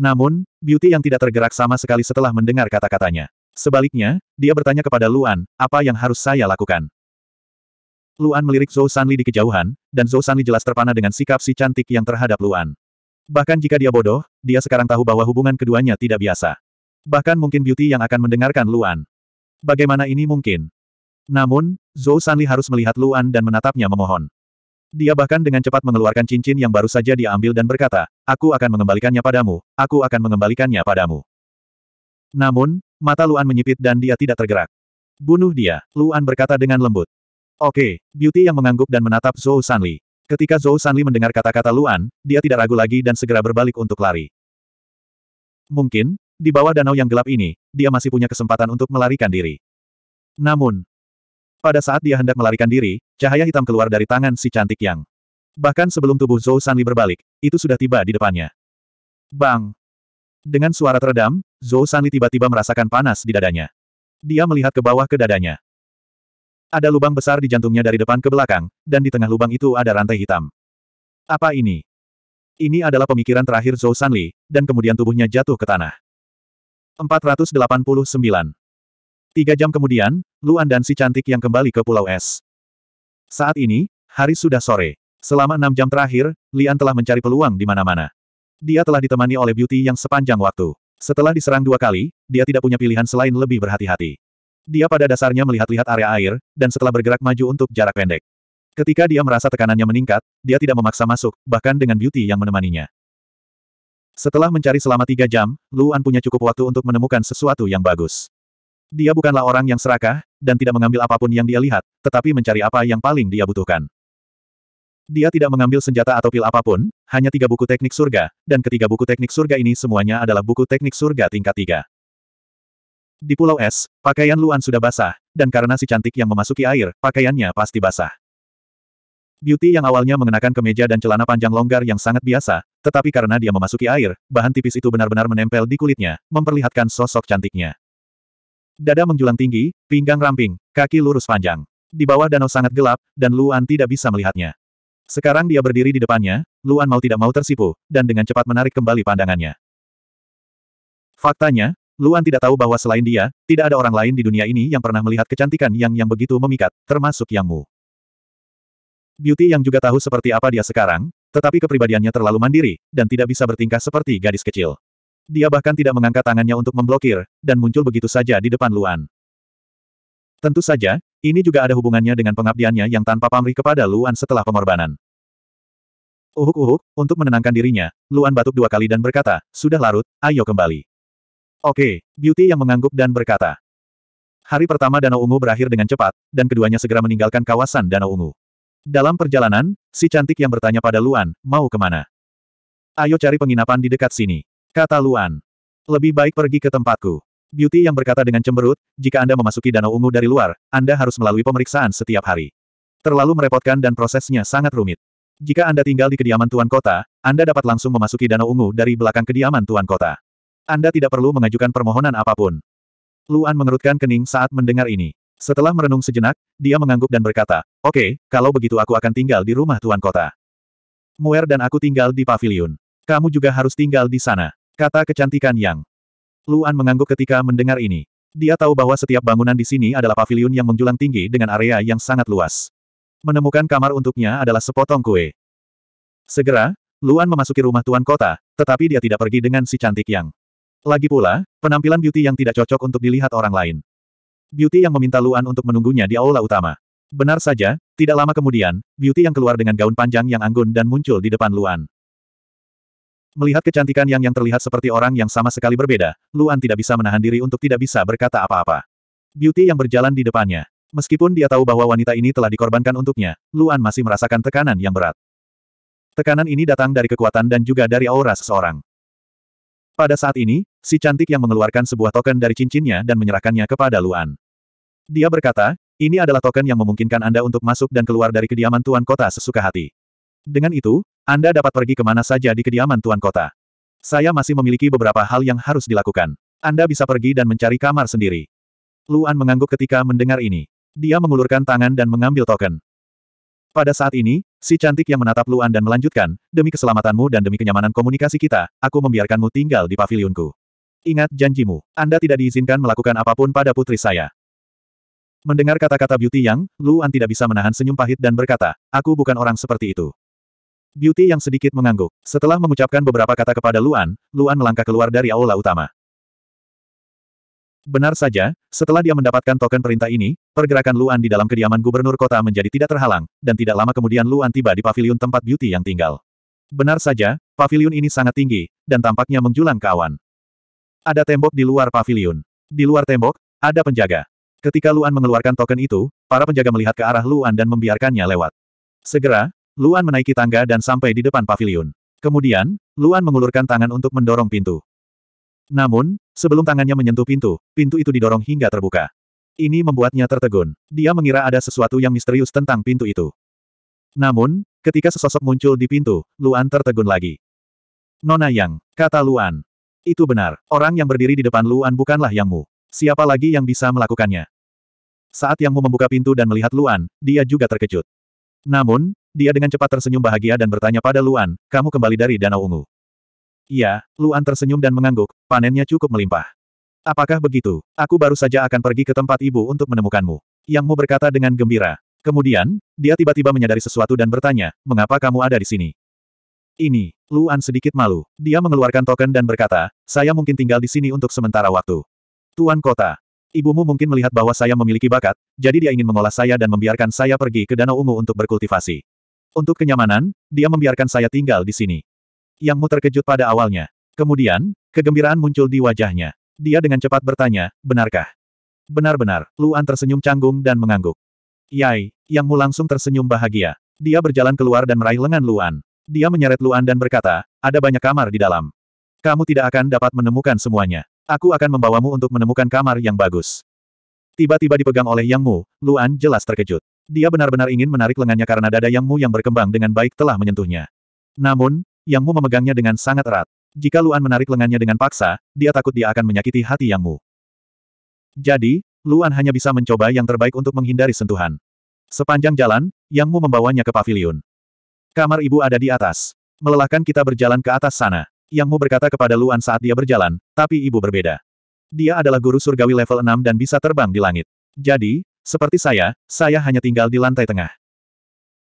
Speaker 1: Namun, Beauty yang tidak tergerak sama sekali setelah mendengar kata-katanya. Sebaliknya, dia bertanya kepada Luan, apa yang harus saya lakukan? Luan melirik Zhou Sanli di kejauhan, dan Zhou Sanli jelas terpana dengan sikap si cantik yang terhadap Luan. Bahkan jika dia bodoh, dia sekarang tahu bahwa hubungan keduanya tidak biasa. Bahkan mungkin Beauty yang akan mendengarkan Luan. Bagaimana ini mungkin? Namun, Zhou Sanli harus melihat Luan dan menatapnya memohon. Dia bahkan dengan cepat mengeluarkan cincin yang baru saja dia ambil dan berkata, aku akan mengembalikannya padamu, aku akan mengembalikannya padamu. Namun, mata Luan menyipit dan dia tidak tergerak. Bunuh dia, Luan berkata dengan lembut. Oke, okay, Beauty yang mengangguk dan menatap Zhou Sanli. Ketika Zhou Sanli mendengar kata-kata Luan, dia tidak ragu lagi dan segera berbalik untuk lari. Mungkin, di bawah danau yang gelap ini, dia masih punya kesempatan untuk melarikan diri. Namun, pada saat dia hendak melarikan diri, cahaya hitam keluar dari tangan si cantik Yang. Bahkan sebelum tubuh Zhou Sanli berbalik, itu sudah tiba di depannya. Bang! Dengan suara teredam, Zhou Sanli tiba-tiba merasakan panas di dadanya. Dia melihat ke bawah ke dadanya. Ada lubang besar di jantungnya dari depan ke belakang, dan di tengah lubang itu ada rantai hitam. Apa ini? Ini adalah pemikiran terakhir Zhou Sanli, dan kemudian tubuhnya jatuh ke tanah. 489. Tiga jam kemudian, Luan dan si cantik yang kembali ke Pulau Es. Saat ini, hari sudah sore. Selama enam jam terakhir, Lian telah mencari peluang di mana-mana. Dia telah ditemani oleh Beauty yang sepanjang waktu. Setelah diserang dua kali, dia tidak punya pilihan selain lebih berhati-hati. Dia pada dasarnya melihat-lihat area air, dan setelah bergerak maju untuk jarak pendek. Ketika dia merasa tekanannya meningkat, dia tidak memaksa masuk, bahkan dengan Beauty yang menemaninya. Setelah mencari selama tiga jam, Luan punya cukup waktu untuk menemukan sesuatu yang bagus. Dia bukanlah orang yang serakah, dan tidak mengambil apapun yang dia lihat, tetapi mencari apa yang paling dia butuhkan. Dia tidak mengambil senjata atau pil apapun, hanya tiga buku teknik surga, dan ketiga buku teknik surga ini semuanya adalah buku teknik surga tingkat tiga. Di Pulau Es, pakaian Luan sudah basah, dan karena si cantik yang memasuki air, pakaiannya pasti basah. Beauty yang awalnya mengenakan kemeja dan celana panjang longgar yang sangat biasa, tetapi karena dia memasuki air, bahan tipis itu benar-benar menempel di kulitnya, memperlihatkan sosok cantiknya. Dada menjulang tinggi, pinggang ramping, kaki lurus panjang. Di bawah danau sangat gelap, dan Luan tidak bisa melihatnya. Sekarang dia berdiri di depannya, Luan mau tidak mau tersipu, dan dengan cepat menarik kembali pandangannya. Faktanya, Luan tidak tahu bahwa selain dia, tidak ada orang lain di dunia ini yang pernah melihat kecantikan Yang Yang begitu memikat, termasuk Yang Mu. Beauty Yang juga tahu seperti apa dia sekarang, tetapi kepribadiannya terlalu mandiri, dan tidak bisa bertingkah seperti gadis kecil. Dia bahkan tidak mengangkat tangannya untuk memblokir, dan muncul begitu saja di depan Luan. Tentu saja, ini juga ada hubungannya dengan pengabdiannya yang tanpa pamrih kepada Luan setelah pengorbanan. Uhuk-uhuk, untuk menenangkan dirinya, Luan batuk dua kali dan berkata, sudah larut, ayo kembali. Oke, Beauty yang mengangguk dan berkata. Hari pertama Danau Ungu berakhir dengan cepat, dan keduanya segera meninggalkan kawasan Danau Ungu. Dalam perjalanan, si cantik yang bertanya pada Luan, mau kemana? Ayo cari penginapan di dekat sini. Kata Luan. Lebih baik pergi ke tempatku. Beauty yang berkata dengan cemberut, jika Anda memasuki Danau Ungu dari luar, Anda harus melalui pemeriksaan setiap hari. Terlalu merepotkan dan prosesnya sangat rumit. Jika Anda tinggal di kediaman Tuan Kota, Anda dapat langsung memasuki Danau Ungu dari belakang kediaman Tuan Kota. Anda tidak perlu mengajukan permohonan apapun. Luan mengerutkan kening saat mendengar ini. Setelah merenung sejenak, dia mengangguk dan berkata, Oke, okay, kalau begitu aku akan tinggal di rumah Tuan Kota. Muer dan aku tinggal di pavilion. Kamu juga harus tinggal di sana. Kata kecantikan Yang. Luan mengangguk ketika mendengar ini. Dia tahu bahwa setiap bangunan di sini adalah pavilion yang menjulang tinggi dengan area yang sangat luas. Menemukan kamar untuknya adalah sepotong kue. Segera, Luan memasuki rumah tuan kota, tetapi dia tidak pergi dengan si cantik Yang. Lagi pula, penampilan beauty yang tidak cocok untuk dilihat orang lain. Beauty yang meminta Luan untuk menunggunya di aula utama. Benar saja, tidak lama kemudian, Beauty yang keluar dengan gaun panjang yang anggun dan muncul di depan Luan. Melihat kecantikan yang yang terlihat seperti orang yang sama sekali berbeda, Luan tidak bisa menahan diri untuk tidak bisa berkata apa-apa. Beauty yang berjalan di depannya. Meskipun dia tahu bahwa wanita ini telah dikorbankan untuknya, Luan masih merasakan tekanan yang berat. Tekanan ini datang dari kekuatan dan juga dari aura seseorang. Pada saat ini, si cantik yang mengeluarkan sebuah token dari cincinnya dan menyerahkannya kepada Luan. Dia berkata, ini adalah token yang memungkinkan Anda untuk masuk dan keluar dari kediaman Tuan Kota sesuka hati. Dengan itu, anda dapat pergi ke mana saja di kediaman Tuan Kota. Saya masih memiliki beberapa hal yang harus dilakukan. Anda bisa pergi dan mencari kamar sendiri. Luan mengangguk ketika mendengar ini. Dia mengulurkan tangan dan mengambil token. Pada saat ini, si cantik yang menatap Luan dan melanjutkan, demi keselamatanmu dan demi kenyamanan komunikasi kita, aku membiarkanmu tinggal di pavilionku. Ingat janjimu, Anda tidak diizinkan melakukan apapun pada putri saya. Mendengar kata-kata Beauty Yang, Luan tidak bisa menahan senyum pahit dan berkata, aku bukan orang seperti itu. Beauty yang sedikit mengangguk. Setelah mengucapkan beberapa kata kepada Luan, Luan melangkah keluar dari aula utama. Benar saja, setelah dia mendapatkan token perintah ini, pergerakan Luan di dalam kediaman gubernur kota menjadi tidak terhalang, dan tidak lama kemudian Luan tiba di paviliun tempat Beauty yang tinggal. Benar saja, paviliun ini sangat tinggi, dan tampaknya menjulang ke awan. Ada tembok di luar paviliun. Di luar tembok, ada penjaga. Ketika Luan mengeluarkan token itu, para penjaga melihat ke arah Luan dan membiarkannya lewat. Segera, Luan menaiki tangga dan sampai di depan paviliun. Kemudian, Luan mengulurkan tangan untuk mendorong pintu. Namun, sebelum tangannya menyentuh pintu, pintu itu didorong hingga terbuka. Ini membuatnya tertegun. Dia mengira ada sesuatu yang misterius tentang pintu itu. Namun, ketika sesosok muncul di pintu, Luan tertegun lagi. Nona Yang, kata Luan. Itu benar, orang yang berdiri di depan Luan bukanlah Yangmu. Siapa lagi yang bisa melakukannya? Saat Yangmu membuka pintu dan melihat Luan, dia juga terkejut. Namun, dia dengan cepat tersenyum bahagia dan bertanya pada Luan, kamu kembali dari Danau Ungu. Iya, Luan tersenyum dan mengangguk, panennya cukup melimpah. Apakah begitu? Aku baru saja akan pergi ke tempat ibu untuk menemukanmu. Yang mau berkata dengan gembira. Kemudian, dia tiba-tiba menyadari sesuatu dan bertanya, mengapa kamu ada di sini? Ini, Luan sedikit malu. Dia mengeluarkan token dan berkata, saya mungkin tinggal di sini untuk sementara waktu. Tuan kota, Ibumu mungkin melihat bahwa saya memiliki bakat, jadi dia ingin mengolah saya dan membiarkan saya pergi ke Danau Ungu untuk berkultivasi. Untuk kenyamanan, dia membiarkan saya tinggal di sini. Yangmu terkejut pada awalnya. Kemudian, kegembiraan muncul di wajahnya. Dia dengan cepat bertanya, benarkah? Benar-benar, Luan tersenyum canggung dan mengangguk. Yai, Yangmu langsung tersenyum bahagia. Dia berjalan keluar dan meraih lengan Luan. Dia menyeret Luan dan berkata, ada banyak kamar di dalam. Kamu tidak akan dapat menemukan semuanya. Aku akan membawamu untuk menemukan kamar yang bagus. Tiba-tiba dipegang oleh Yang Mu, Luan jelas terkejut. Dia benar-benar ingin menarik lengannya karena dada Yang Mu yang berkembang dengan baik telah menyentuhnya. Namun, Yang Mu memegangnya dengan sangat erat. Jika Luan menarik lengannya dengan paksa, dia takut dia akan menyakiti hati Yang Mu. Jadi, Luan hanya bisa mencoba yang terbaik untuk menghindari sentuhan. Sepanjang jalan, Yang Mu membawanya ke pavilion. Kamar ibu ada di atas. Melelahkan kita berjalan ke atas sana yang berkata kepada Luan saat dia berjalan, tapi ibu berbeda. Dia adalah guru surgawi level 6 dan bisa terbang di langit. Jadi, seperti saya, saya hanya tinggal di lantai tengah.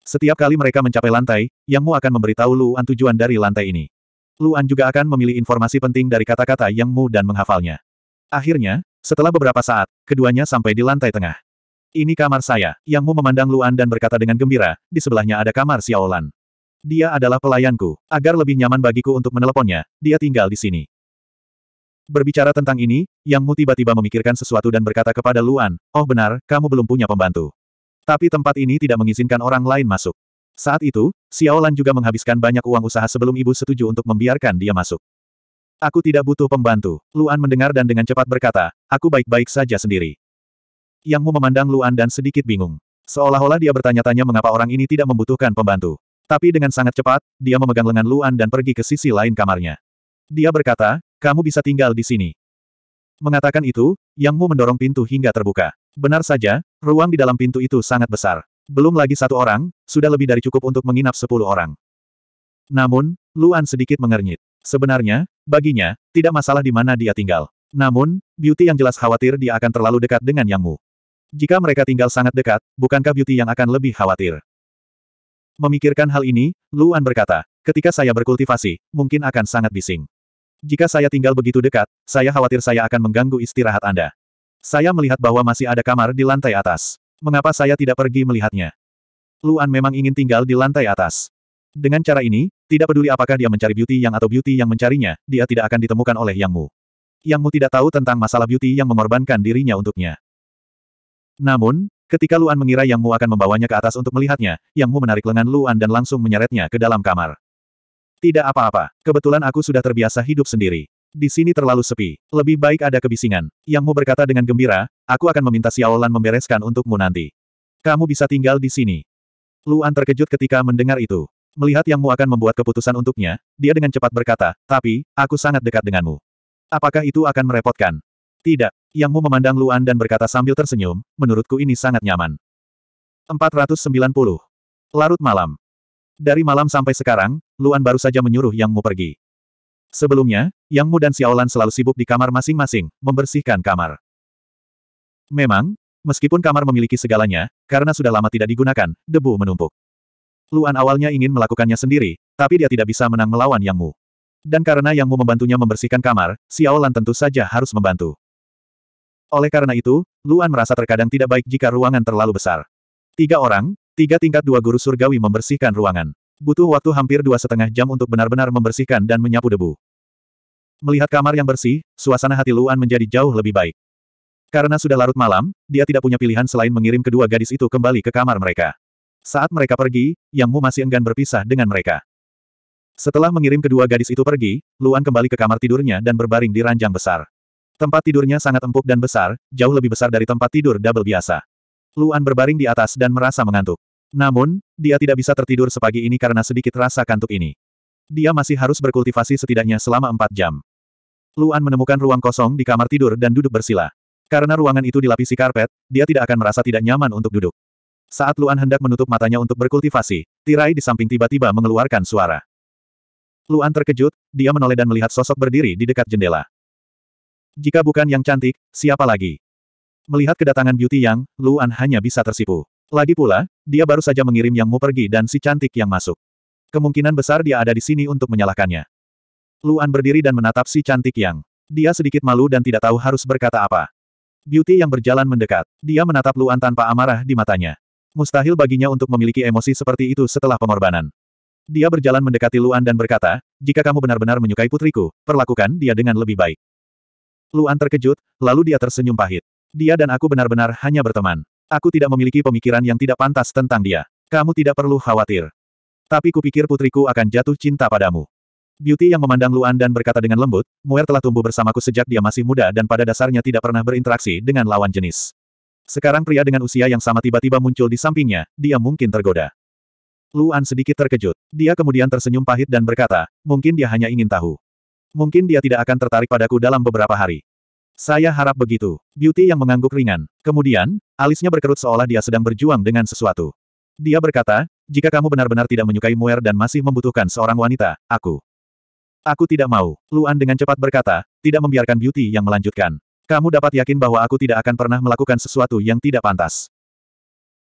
Speaker 1: Setiap kali mereka mencapai lantai, Yang Mu akan memberitahu Luan tujuan dari lantai ini. Luan juga akan memilih informasi penting dari kata-kata Yang Mu dan menghafalnya. Akhirnya, setelah beberapa saat, keduanya sampai di lantai tengah. Ini kamar saya. Yang Mu memandang Luan dan berkata dengan gembira, di sebelahnya ada kamar Xiaolan. Dia adalah pelayanku. Agar lebih nyaman bagiku untuk meneleponnya, dia tinggal di sini. Berbicara tentang ini, Yang Mu tiba-tiba memikirkan sesuatu dan berkata kepada Luan, Oh benar, kamu belum punya pembantu. Tapi tempat ini tidak mengizinkan orang lain masuk. Saat itu, Xiao Lan juga menghabiskan banyak uang usaha sebelum ibu setuju untuk membiarkan dia masuk. Aku tidak butuh pembantu. Luan mendengar dan dengan cepat berkata, aku baik-baik saja sendiri. Yang Mu memandang Luan dan sedikit bingung. Seolah-olah dia bertanya-tanya mengapa orang ini tidak membutuhkan pembantu. Tapi dengan sangat cepat, dia memegang lengan Luan dan pergi ke sisi lain kamarnya. Dia berkata, kamu bisa tinggal di sini. Mengatakan itu, Yang Mu mendorong pintu hingga terbuka. Benar saja, ruang di dalam pintu itu sangat besar. Belum lagi satu orang, sudah lebih dari cukup untuk menginap sepuluh orang. Namun, Luan sedikit mengernyit. Sebenarnya, baginya, tidak masalah di mana dia tinggal. Namun, Beauty yang jelas khawatir dia akan terlalu dekat dengan Yang Mu. Jika mereka tinggal sangat dekat, bukankah Beauty yang akan lebih khawatir? Memikirkan hal ini, Luan berkata, ketika saya berkultivasi, mungkin akan sangat bising. Jika saya tinggal begitu dekat, saya khawatir saya akan mengganggu istirahat Anda. Saya melihat bahwa masih ada kamar di lantai atas. Mengapa saya tidak pergi melihatnya? Luan memang ingin tinggal di lantai atas. Dengan cara ini, tidak peduli apakah dia mencari beauty yang atau beauty yang mencarinya, dia tidak akan ditemukan oleh Yang Mu. Yang Mu tidak tahu tentang masalah beauty yang mengorbankan dirinya untuknya. Namun, Ketika Luan mengira Yang Mu akan membawanya ke atas untuk melihatnya, Yang Mu menarik lengan Luan dan langsung menyeretnya ke dalam kamar. Tidak apa-apa, kebetulan aku sudah terbiasa hidup sendiri. Di sini terlalu sepi, lebih baik ada kebisingan. Yang Mu berkata dengan gembira, aku akan meminta Xiaolan membereskan untukmu nanti. Kamu bisa tinggal di sini. Luan terkejut ketika mendengar itu. Melihat Yang Mu akan membuat keputusan untuknya, dia dengan cepat berkata, tapi, aku sangat dekat denganmu. Apakah itu akan merepotkan? Tidak. Yang Mu memandang Luan dan berkata sambil tersenyum, menurutku ini sangat nyaman. 490. Larut malam. Dari malam sampai sekarang, Luan baru saja menyuruh Yang Mu pergi. Sebelumnya, Yang Mu dan Xiaolan selalu sibuk di kamar masing-masing, membersihkan kamar. Memang, meskipun kamar memiliki segalanya, karena sudah lama tidak digunakan, debu menumpuk. Luan awalnya ingin melakukannya sendiri, tapi dia tidak bisa menang melawan Yang Mu. Dan karena Yang Mu membantunya membersihkan kamar, Xiaolan tentu saja harus membantu. Oleh karena itu, Luan merasa terkadang tidak baik jika ruangan terlalu besar. Tiga orang, tiga tingkat dua guru surgawi membersihkan ruangan. Butuh waktu hampir dua setengah jam untuk benar-benar membersihkan dan menyapu debu. Melihat kamar yang bersih, suasana hati Luan menjadi jauh lebih baik. Karena sudah larut malam, dia tidak punya pilihan selain mengirim kedua gadis itu kembali ke kamar mereka. Saat mereka pergi, Yang Mu masih enggan berpisah dengan mereka. Setelah mengirim kedua gadis itu pergi, Luan kembali ke kamar tidurnya dan berbaring di ranjang besar. Tempat tidurnya sangat empuk dan besar, jauh lebih besar dari tempat tidur double biasa. Luan berbaring di atas dan merasa mengantuk. Namun, dia tidak bisa tertidur sepagi ini karena sedikit rasa kantuk ini. Dia masih harus berkultivasi setidaknya selama empat jam. Luan menemukan ruang kosong di kamar tidur dan duduk bersila. Karena ruangan itu dilapisi karpet, dia tidak akan merasa tidak nyaman untuk duduk. Saat Luan hendak menutup matanya untuk berkultivasi, tirai di samping tiba-tiba mengeluarkan suara. Luan terkejut, dia menoleh dan melihat sosok berdiri di dekat jendela. Jika bukan yang cantik, siapa lagi? Melihat kedatangan Beauty Yang, Luan hanya bisa tersipu. Lagi pula, dia baru saja mengirim Yang Mu pergi dan si cantik yang masuk. Kemungkinan besar dia ada di sini untuk menyalahkannya. Luan berdiri dan menatap si cantik Yang. Dia sedikit malu dan tidak tahu harus berkata apa. Beauty Yang berjalan mendekat. Dia menatap Luan tanpa amarah di matanya. Mustahil baginya untuk memiliki emosi seperti itu setelah pengorbanan. Dia berjalan mendekati Luan dan berkata, jika kamu benar-benar menyukai putriku, perlakukan dia dengan lebih baik. Luan terkejut, lalu dia tersenyum pahit. Dia dan aku benar-benar hanya berteman. Aku tidak memiliki pemikiran yang tidak pantas tentang dia. Kamu tidak perlu khawatir. Tapi kupikir putriku akan jatuh cinta padamu. Beauty yang memandang Luan dan berkata dengan lembut, Muer telah tumbuh bersamaku sejak dia masih muda dan pada dasarnya tidak pernah berinteraksi dengan lawan jenis. Sekarang pria dengan usia yang sama tiba-tiba muncul di sampingnya, dia mungkin tergoda. Luan sedikit terkejut. Dia kemudian tersenyum pahit dan berkata, mungkin dia hanya ingin tahu. Mungkin dia tidak akan tertarik padaku dalam beberapa hari. Saya harap begitu. Beauty yang mengangguk ringan. Kemudian, alisnya berkerut seolah dia sedang berjuang dengan sesuatu. Dia berkata, jika kamu benar-benar tidak menyukai Muer dan masih membutuhkan seorang wanita, aku. Aku tidak mau. Luan dengan cepat berkata, tidak membiarkan Beauty yang melanjutkan. Kamu dapat yakin bahwa aku tidak akan pernah melakukan sesuatu yang tidak pantas.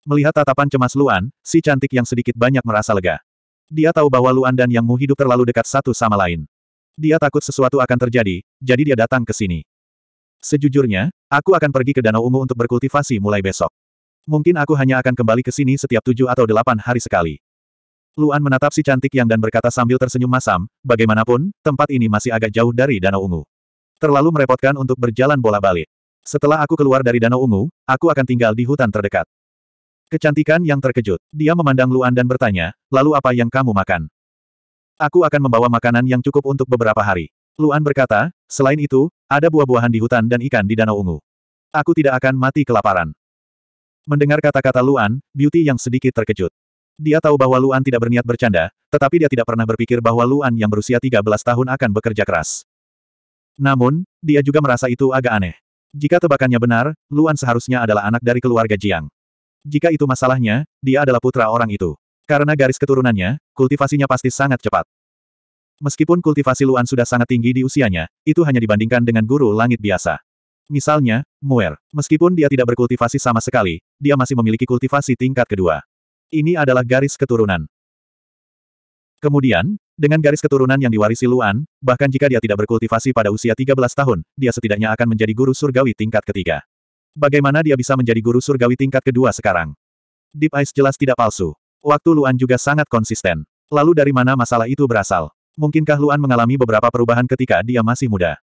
Speaker 1: Melihat tatapan cemas Luan, si cantik yang sedikit banyak merasa lega. Dia tahu bahwa Luan dan Yang Mu hidup terlalu dekat satu sama lain. Dia takut sesuatu akan terjadi, jadi dia datang ke sini. Sejujurnya, aku akan pergi ke Danau Ungu untuk berkultivasi mulai besok. Mungkin aku hanya akan kembali ke sini setiap tujuh atau delapan hari sekali. Luan menatap si cantik yang dan berkata sambil tersenyum masam, bagaimanapun, tempat ini masih agak jauh dari Danau Ungu. Terlalu merepotkan untuk berjalan bola balik. Setelah aku keluar dari Danau Ungu, aku akan tinggal di hutan terdekat. Kecantikan yang terkejut. Dia memandang Luan dan bertanya, lalu apa yang kamu makan? Aku akan membawa makanan yang cukup untuk beberapa hari. Luan berkata, selain itu, ada buah-buahan di hutan dan ikan di Danau Ungu. Aku tidak akan mati kelaparan. Mendengar kata-kata Luan, Beauty yang sedikit terkejut. Dia tahu bahwa Luan tidak berniat bercanda, tetapi dia tidak pernah berpikir bahwa Luan yang berusia 13 tahun akan bekerja keras. Namun, dia juga merasa itu agak aneh. Jika tebakannya benar, Luan seharusnya adalah anak dari keluarga Jiang. Jika itu masalahnya, dia adalah putra orang itu. Karena garis keturunannya, kultivasinya pasti sangat cepat. Meskipun kultivasi Luan sudah sangat tinggi di usianya, itu hanya dibandingkan dengan guru langit biasa. Misalnya, Muer. Meskipun dia tidak berkultivasi sama sekali, dia masih memiliki kultivasi tingkat kedua. Ini adalah garis keturunan. Kemudian, dengan garis keturunan yang diwarisi Luan, bahkan jika dia tidak berkultivasi pada usia 13 tahun, dia setidaknya akan menjadi guru surgawi tingkat ketiga. Bagaimana dia bisa menjadi guru surgawi tingkat kedua sekarang? Deep Ice jelas tidak palsu. Waktu Luan juga sangat konsisten. Lalu dari mana masalah itu berasal? Mungkinkah Luan mengalami beberapa perubahan ketika dia masih muda?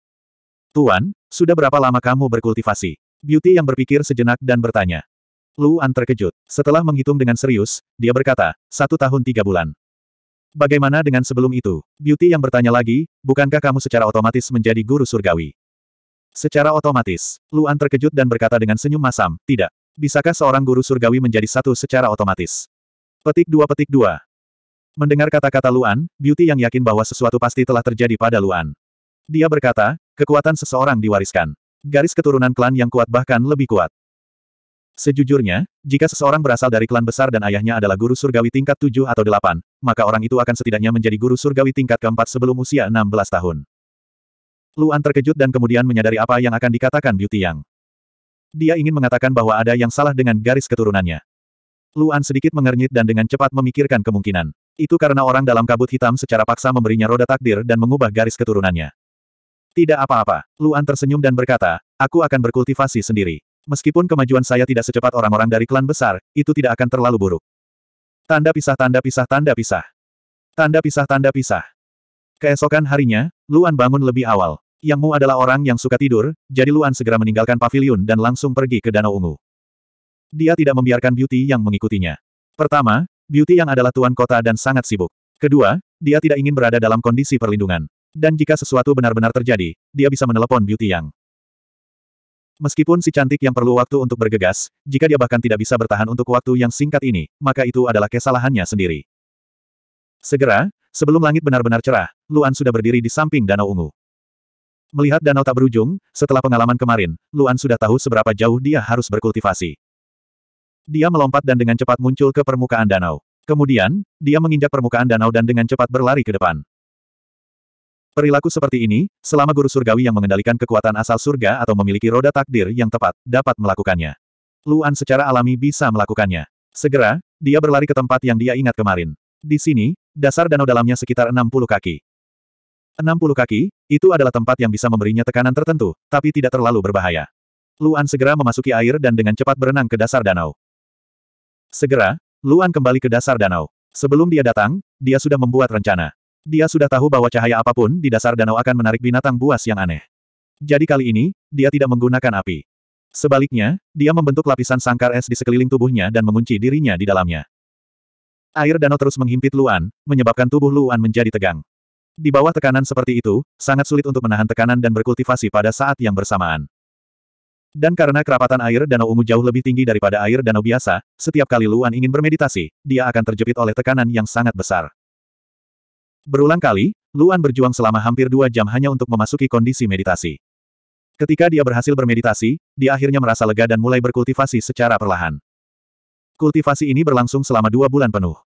Speaker 1: Tuan, sudah berapa lama kamu berkultivasi? Beauty yang berpikir sejenak dan bertanya. Luan terkejut. Setelah menghitung dengan serius, dia berkata, satu tahun tiga bulan. Bagaimana dengan sebelum itu? Beauty yang bertanya lagi, bukankah kamu secara otomatis menjadi guru surgawi? Secara otomatis, Luan terkejut dan berkata dengan senyum masam, tidak. Bisakah seorang guru surgawi menjadi satu secara otomatis? Petik dua petik dua. Mendengar kata-kata Luan, Beauty yang yakin bahwa sesuatu pasti telah terjadi pada Luan. Dia berkata, kekuatan seseorang diwariskan. Garis keturunan klan yang kuat bahkan lebih kuat. Sejujurnya, jika seseorang berasal dari klan besar dan ayahnya adalah guru surgawi tingkat 7 atau 8, maka orang itu akan setidaknya menjadi guru surgawi tingkat keempat sebelum usia 16 tahun. Luan terkejut dan kemudian menyadari apa yang akan dikatakan Beauty Yang. Dia ingin mengatakan bahwa ada yang salah dengan garis keturunannya. Luan sedikit mengernyit dan dengan cepat memikirkan kemungkinan. Itu karena orang dalam kabut hitam secara paksa memberinya roda takdir dan mengubah garis keturunannya. Tidak apa-apa, Luan tersenyum dan berkata, aku akan berkultivasi sendiri. Meskipun kemajuan saya tidak secepat orang-orang dari klan besar, itu tidak akan terlalu buruk. Tanda pisah tanda pisah tanda pisah. Tanda pisah tanda pisah. Keesokan harinya, Luan bangun lebih awal. Yang Mu adalah orang yang suka tidur, jadi Luan segera meninggalkan pavilion dan langsung pergi ke Danau Ungu. Dia tidak membiarkan Beauty yang mengikutinya. Pertama, Beauty yang adalah tuan kota dan sangat sibuk. Kedua, dia tidak ingin berada dalam kondisi perlindungan. Dan jika sesuatu benar-benar terjadi, dia bisa menelepon Beauty yang. Meskipun si cantik yang perlu waktu untuk bergegas, jika dia bahkan tidak bisa bertahan untuk waktu yang singkat ini, maka itu adalah kesalahannya sendiri. Segera, sebelum langit benar-benar cerah, Luan sudah berdiri di samping Danau Ungu. Melihat danau tak berujung, setelah pengalaman kemarin, Luan sudah tahu seberapa jauh dia harus berkultivasi. Dia melompat dan dengan cepat muncul ke permukaan danau. Kemudian, dia menginjak permukaan danau dan dengan cepat berlari ke depan. Perilaku seperti ini, selama guru surgawi yang mengendalikan kekuatan asal surga atau memiliki roda takdir yang tepat, dapat melakukannya. Luan secara alami bisa melakukannya. Segera, dia berlari ke tempat yang dia ingat kemarin. Di sini, dasar danau dalamnya sekitar 60 kaki. 60 kaki, itu adalah tempat yang bisa memberinya tekanan tertentu, tapi tidak terlalu berbahaya. Luan segera memasuki air dan dengan cepat berenang ke dasar danau. Segera, Luan kembali ke dasar danau. Sebelum dia datang, dia sudah membuat rencana. Dia sudah tahu bahwa cahaya apapun di dasar danau akan menarik binatang buas yang aneh. Jadi kali ini, dia tidak menggunakan api. Sebaliknya, dia membentuk lapisan sangkar es di sekeliling tubuhnya dan mengunci dirinya di dalamnya. Air danau terus menghimpit Luan, menyebabkan tubuh Luan menjadi tegang. Di bawah tekanan seperti itu, sangat sulit untuk menahan tekanan dan berkultivasi pada saat yang bersamaan. Dan karena kerapatan air danau ungu jauh lebih tinggi daripada air danau biasa, setiap kali Luan ingin bermeditasi, dia akan terjepit oleh tekanan yang sangat besar. Berulang kali, Luan berjuang selama hampir dua jam hanya untuk memasuki kondisi meditasi. Ketika dia berhasil bermeditasi, dia akhirnya merasa lega dan mulai berkultivasi secara perlahan. Kultivasi ini berlangsung selama dua bulan penuh.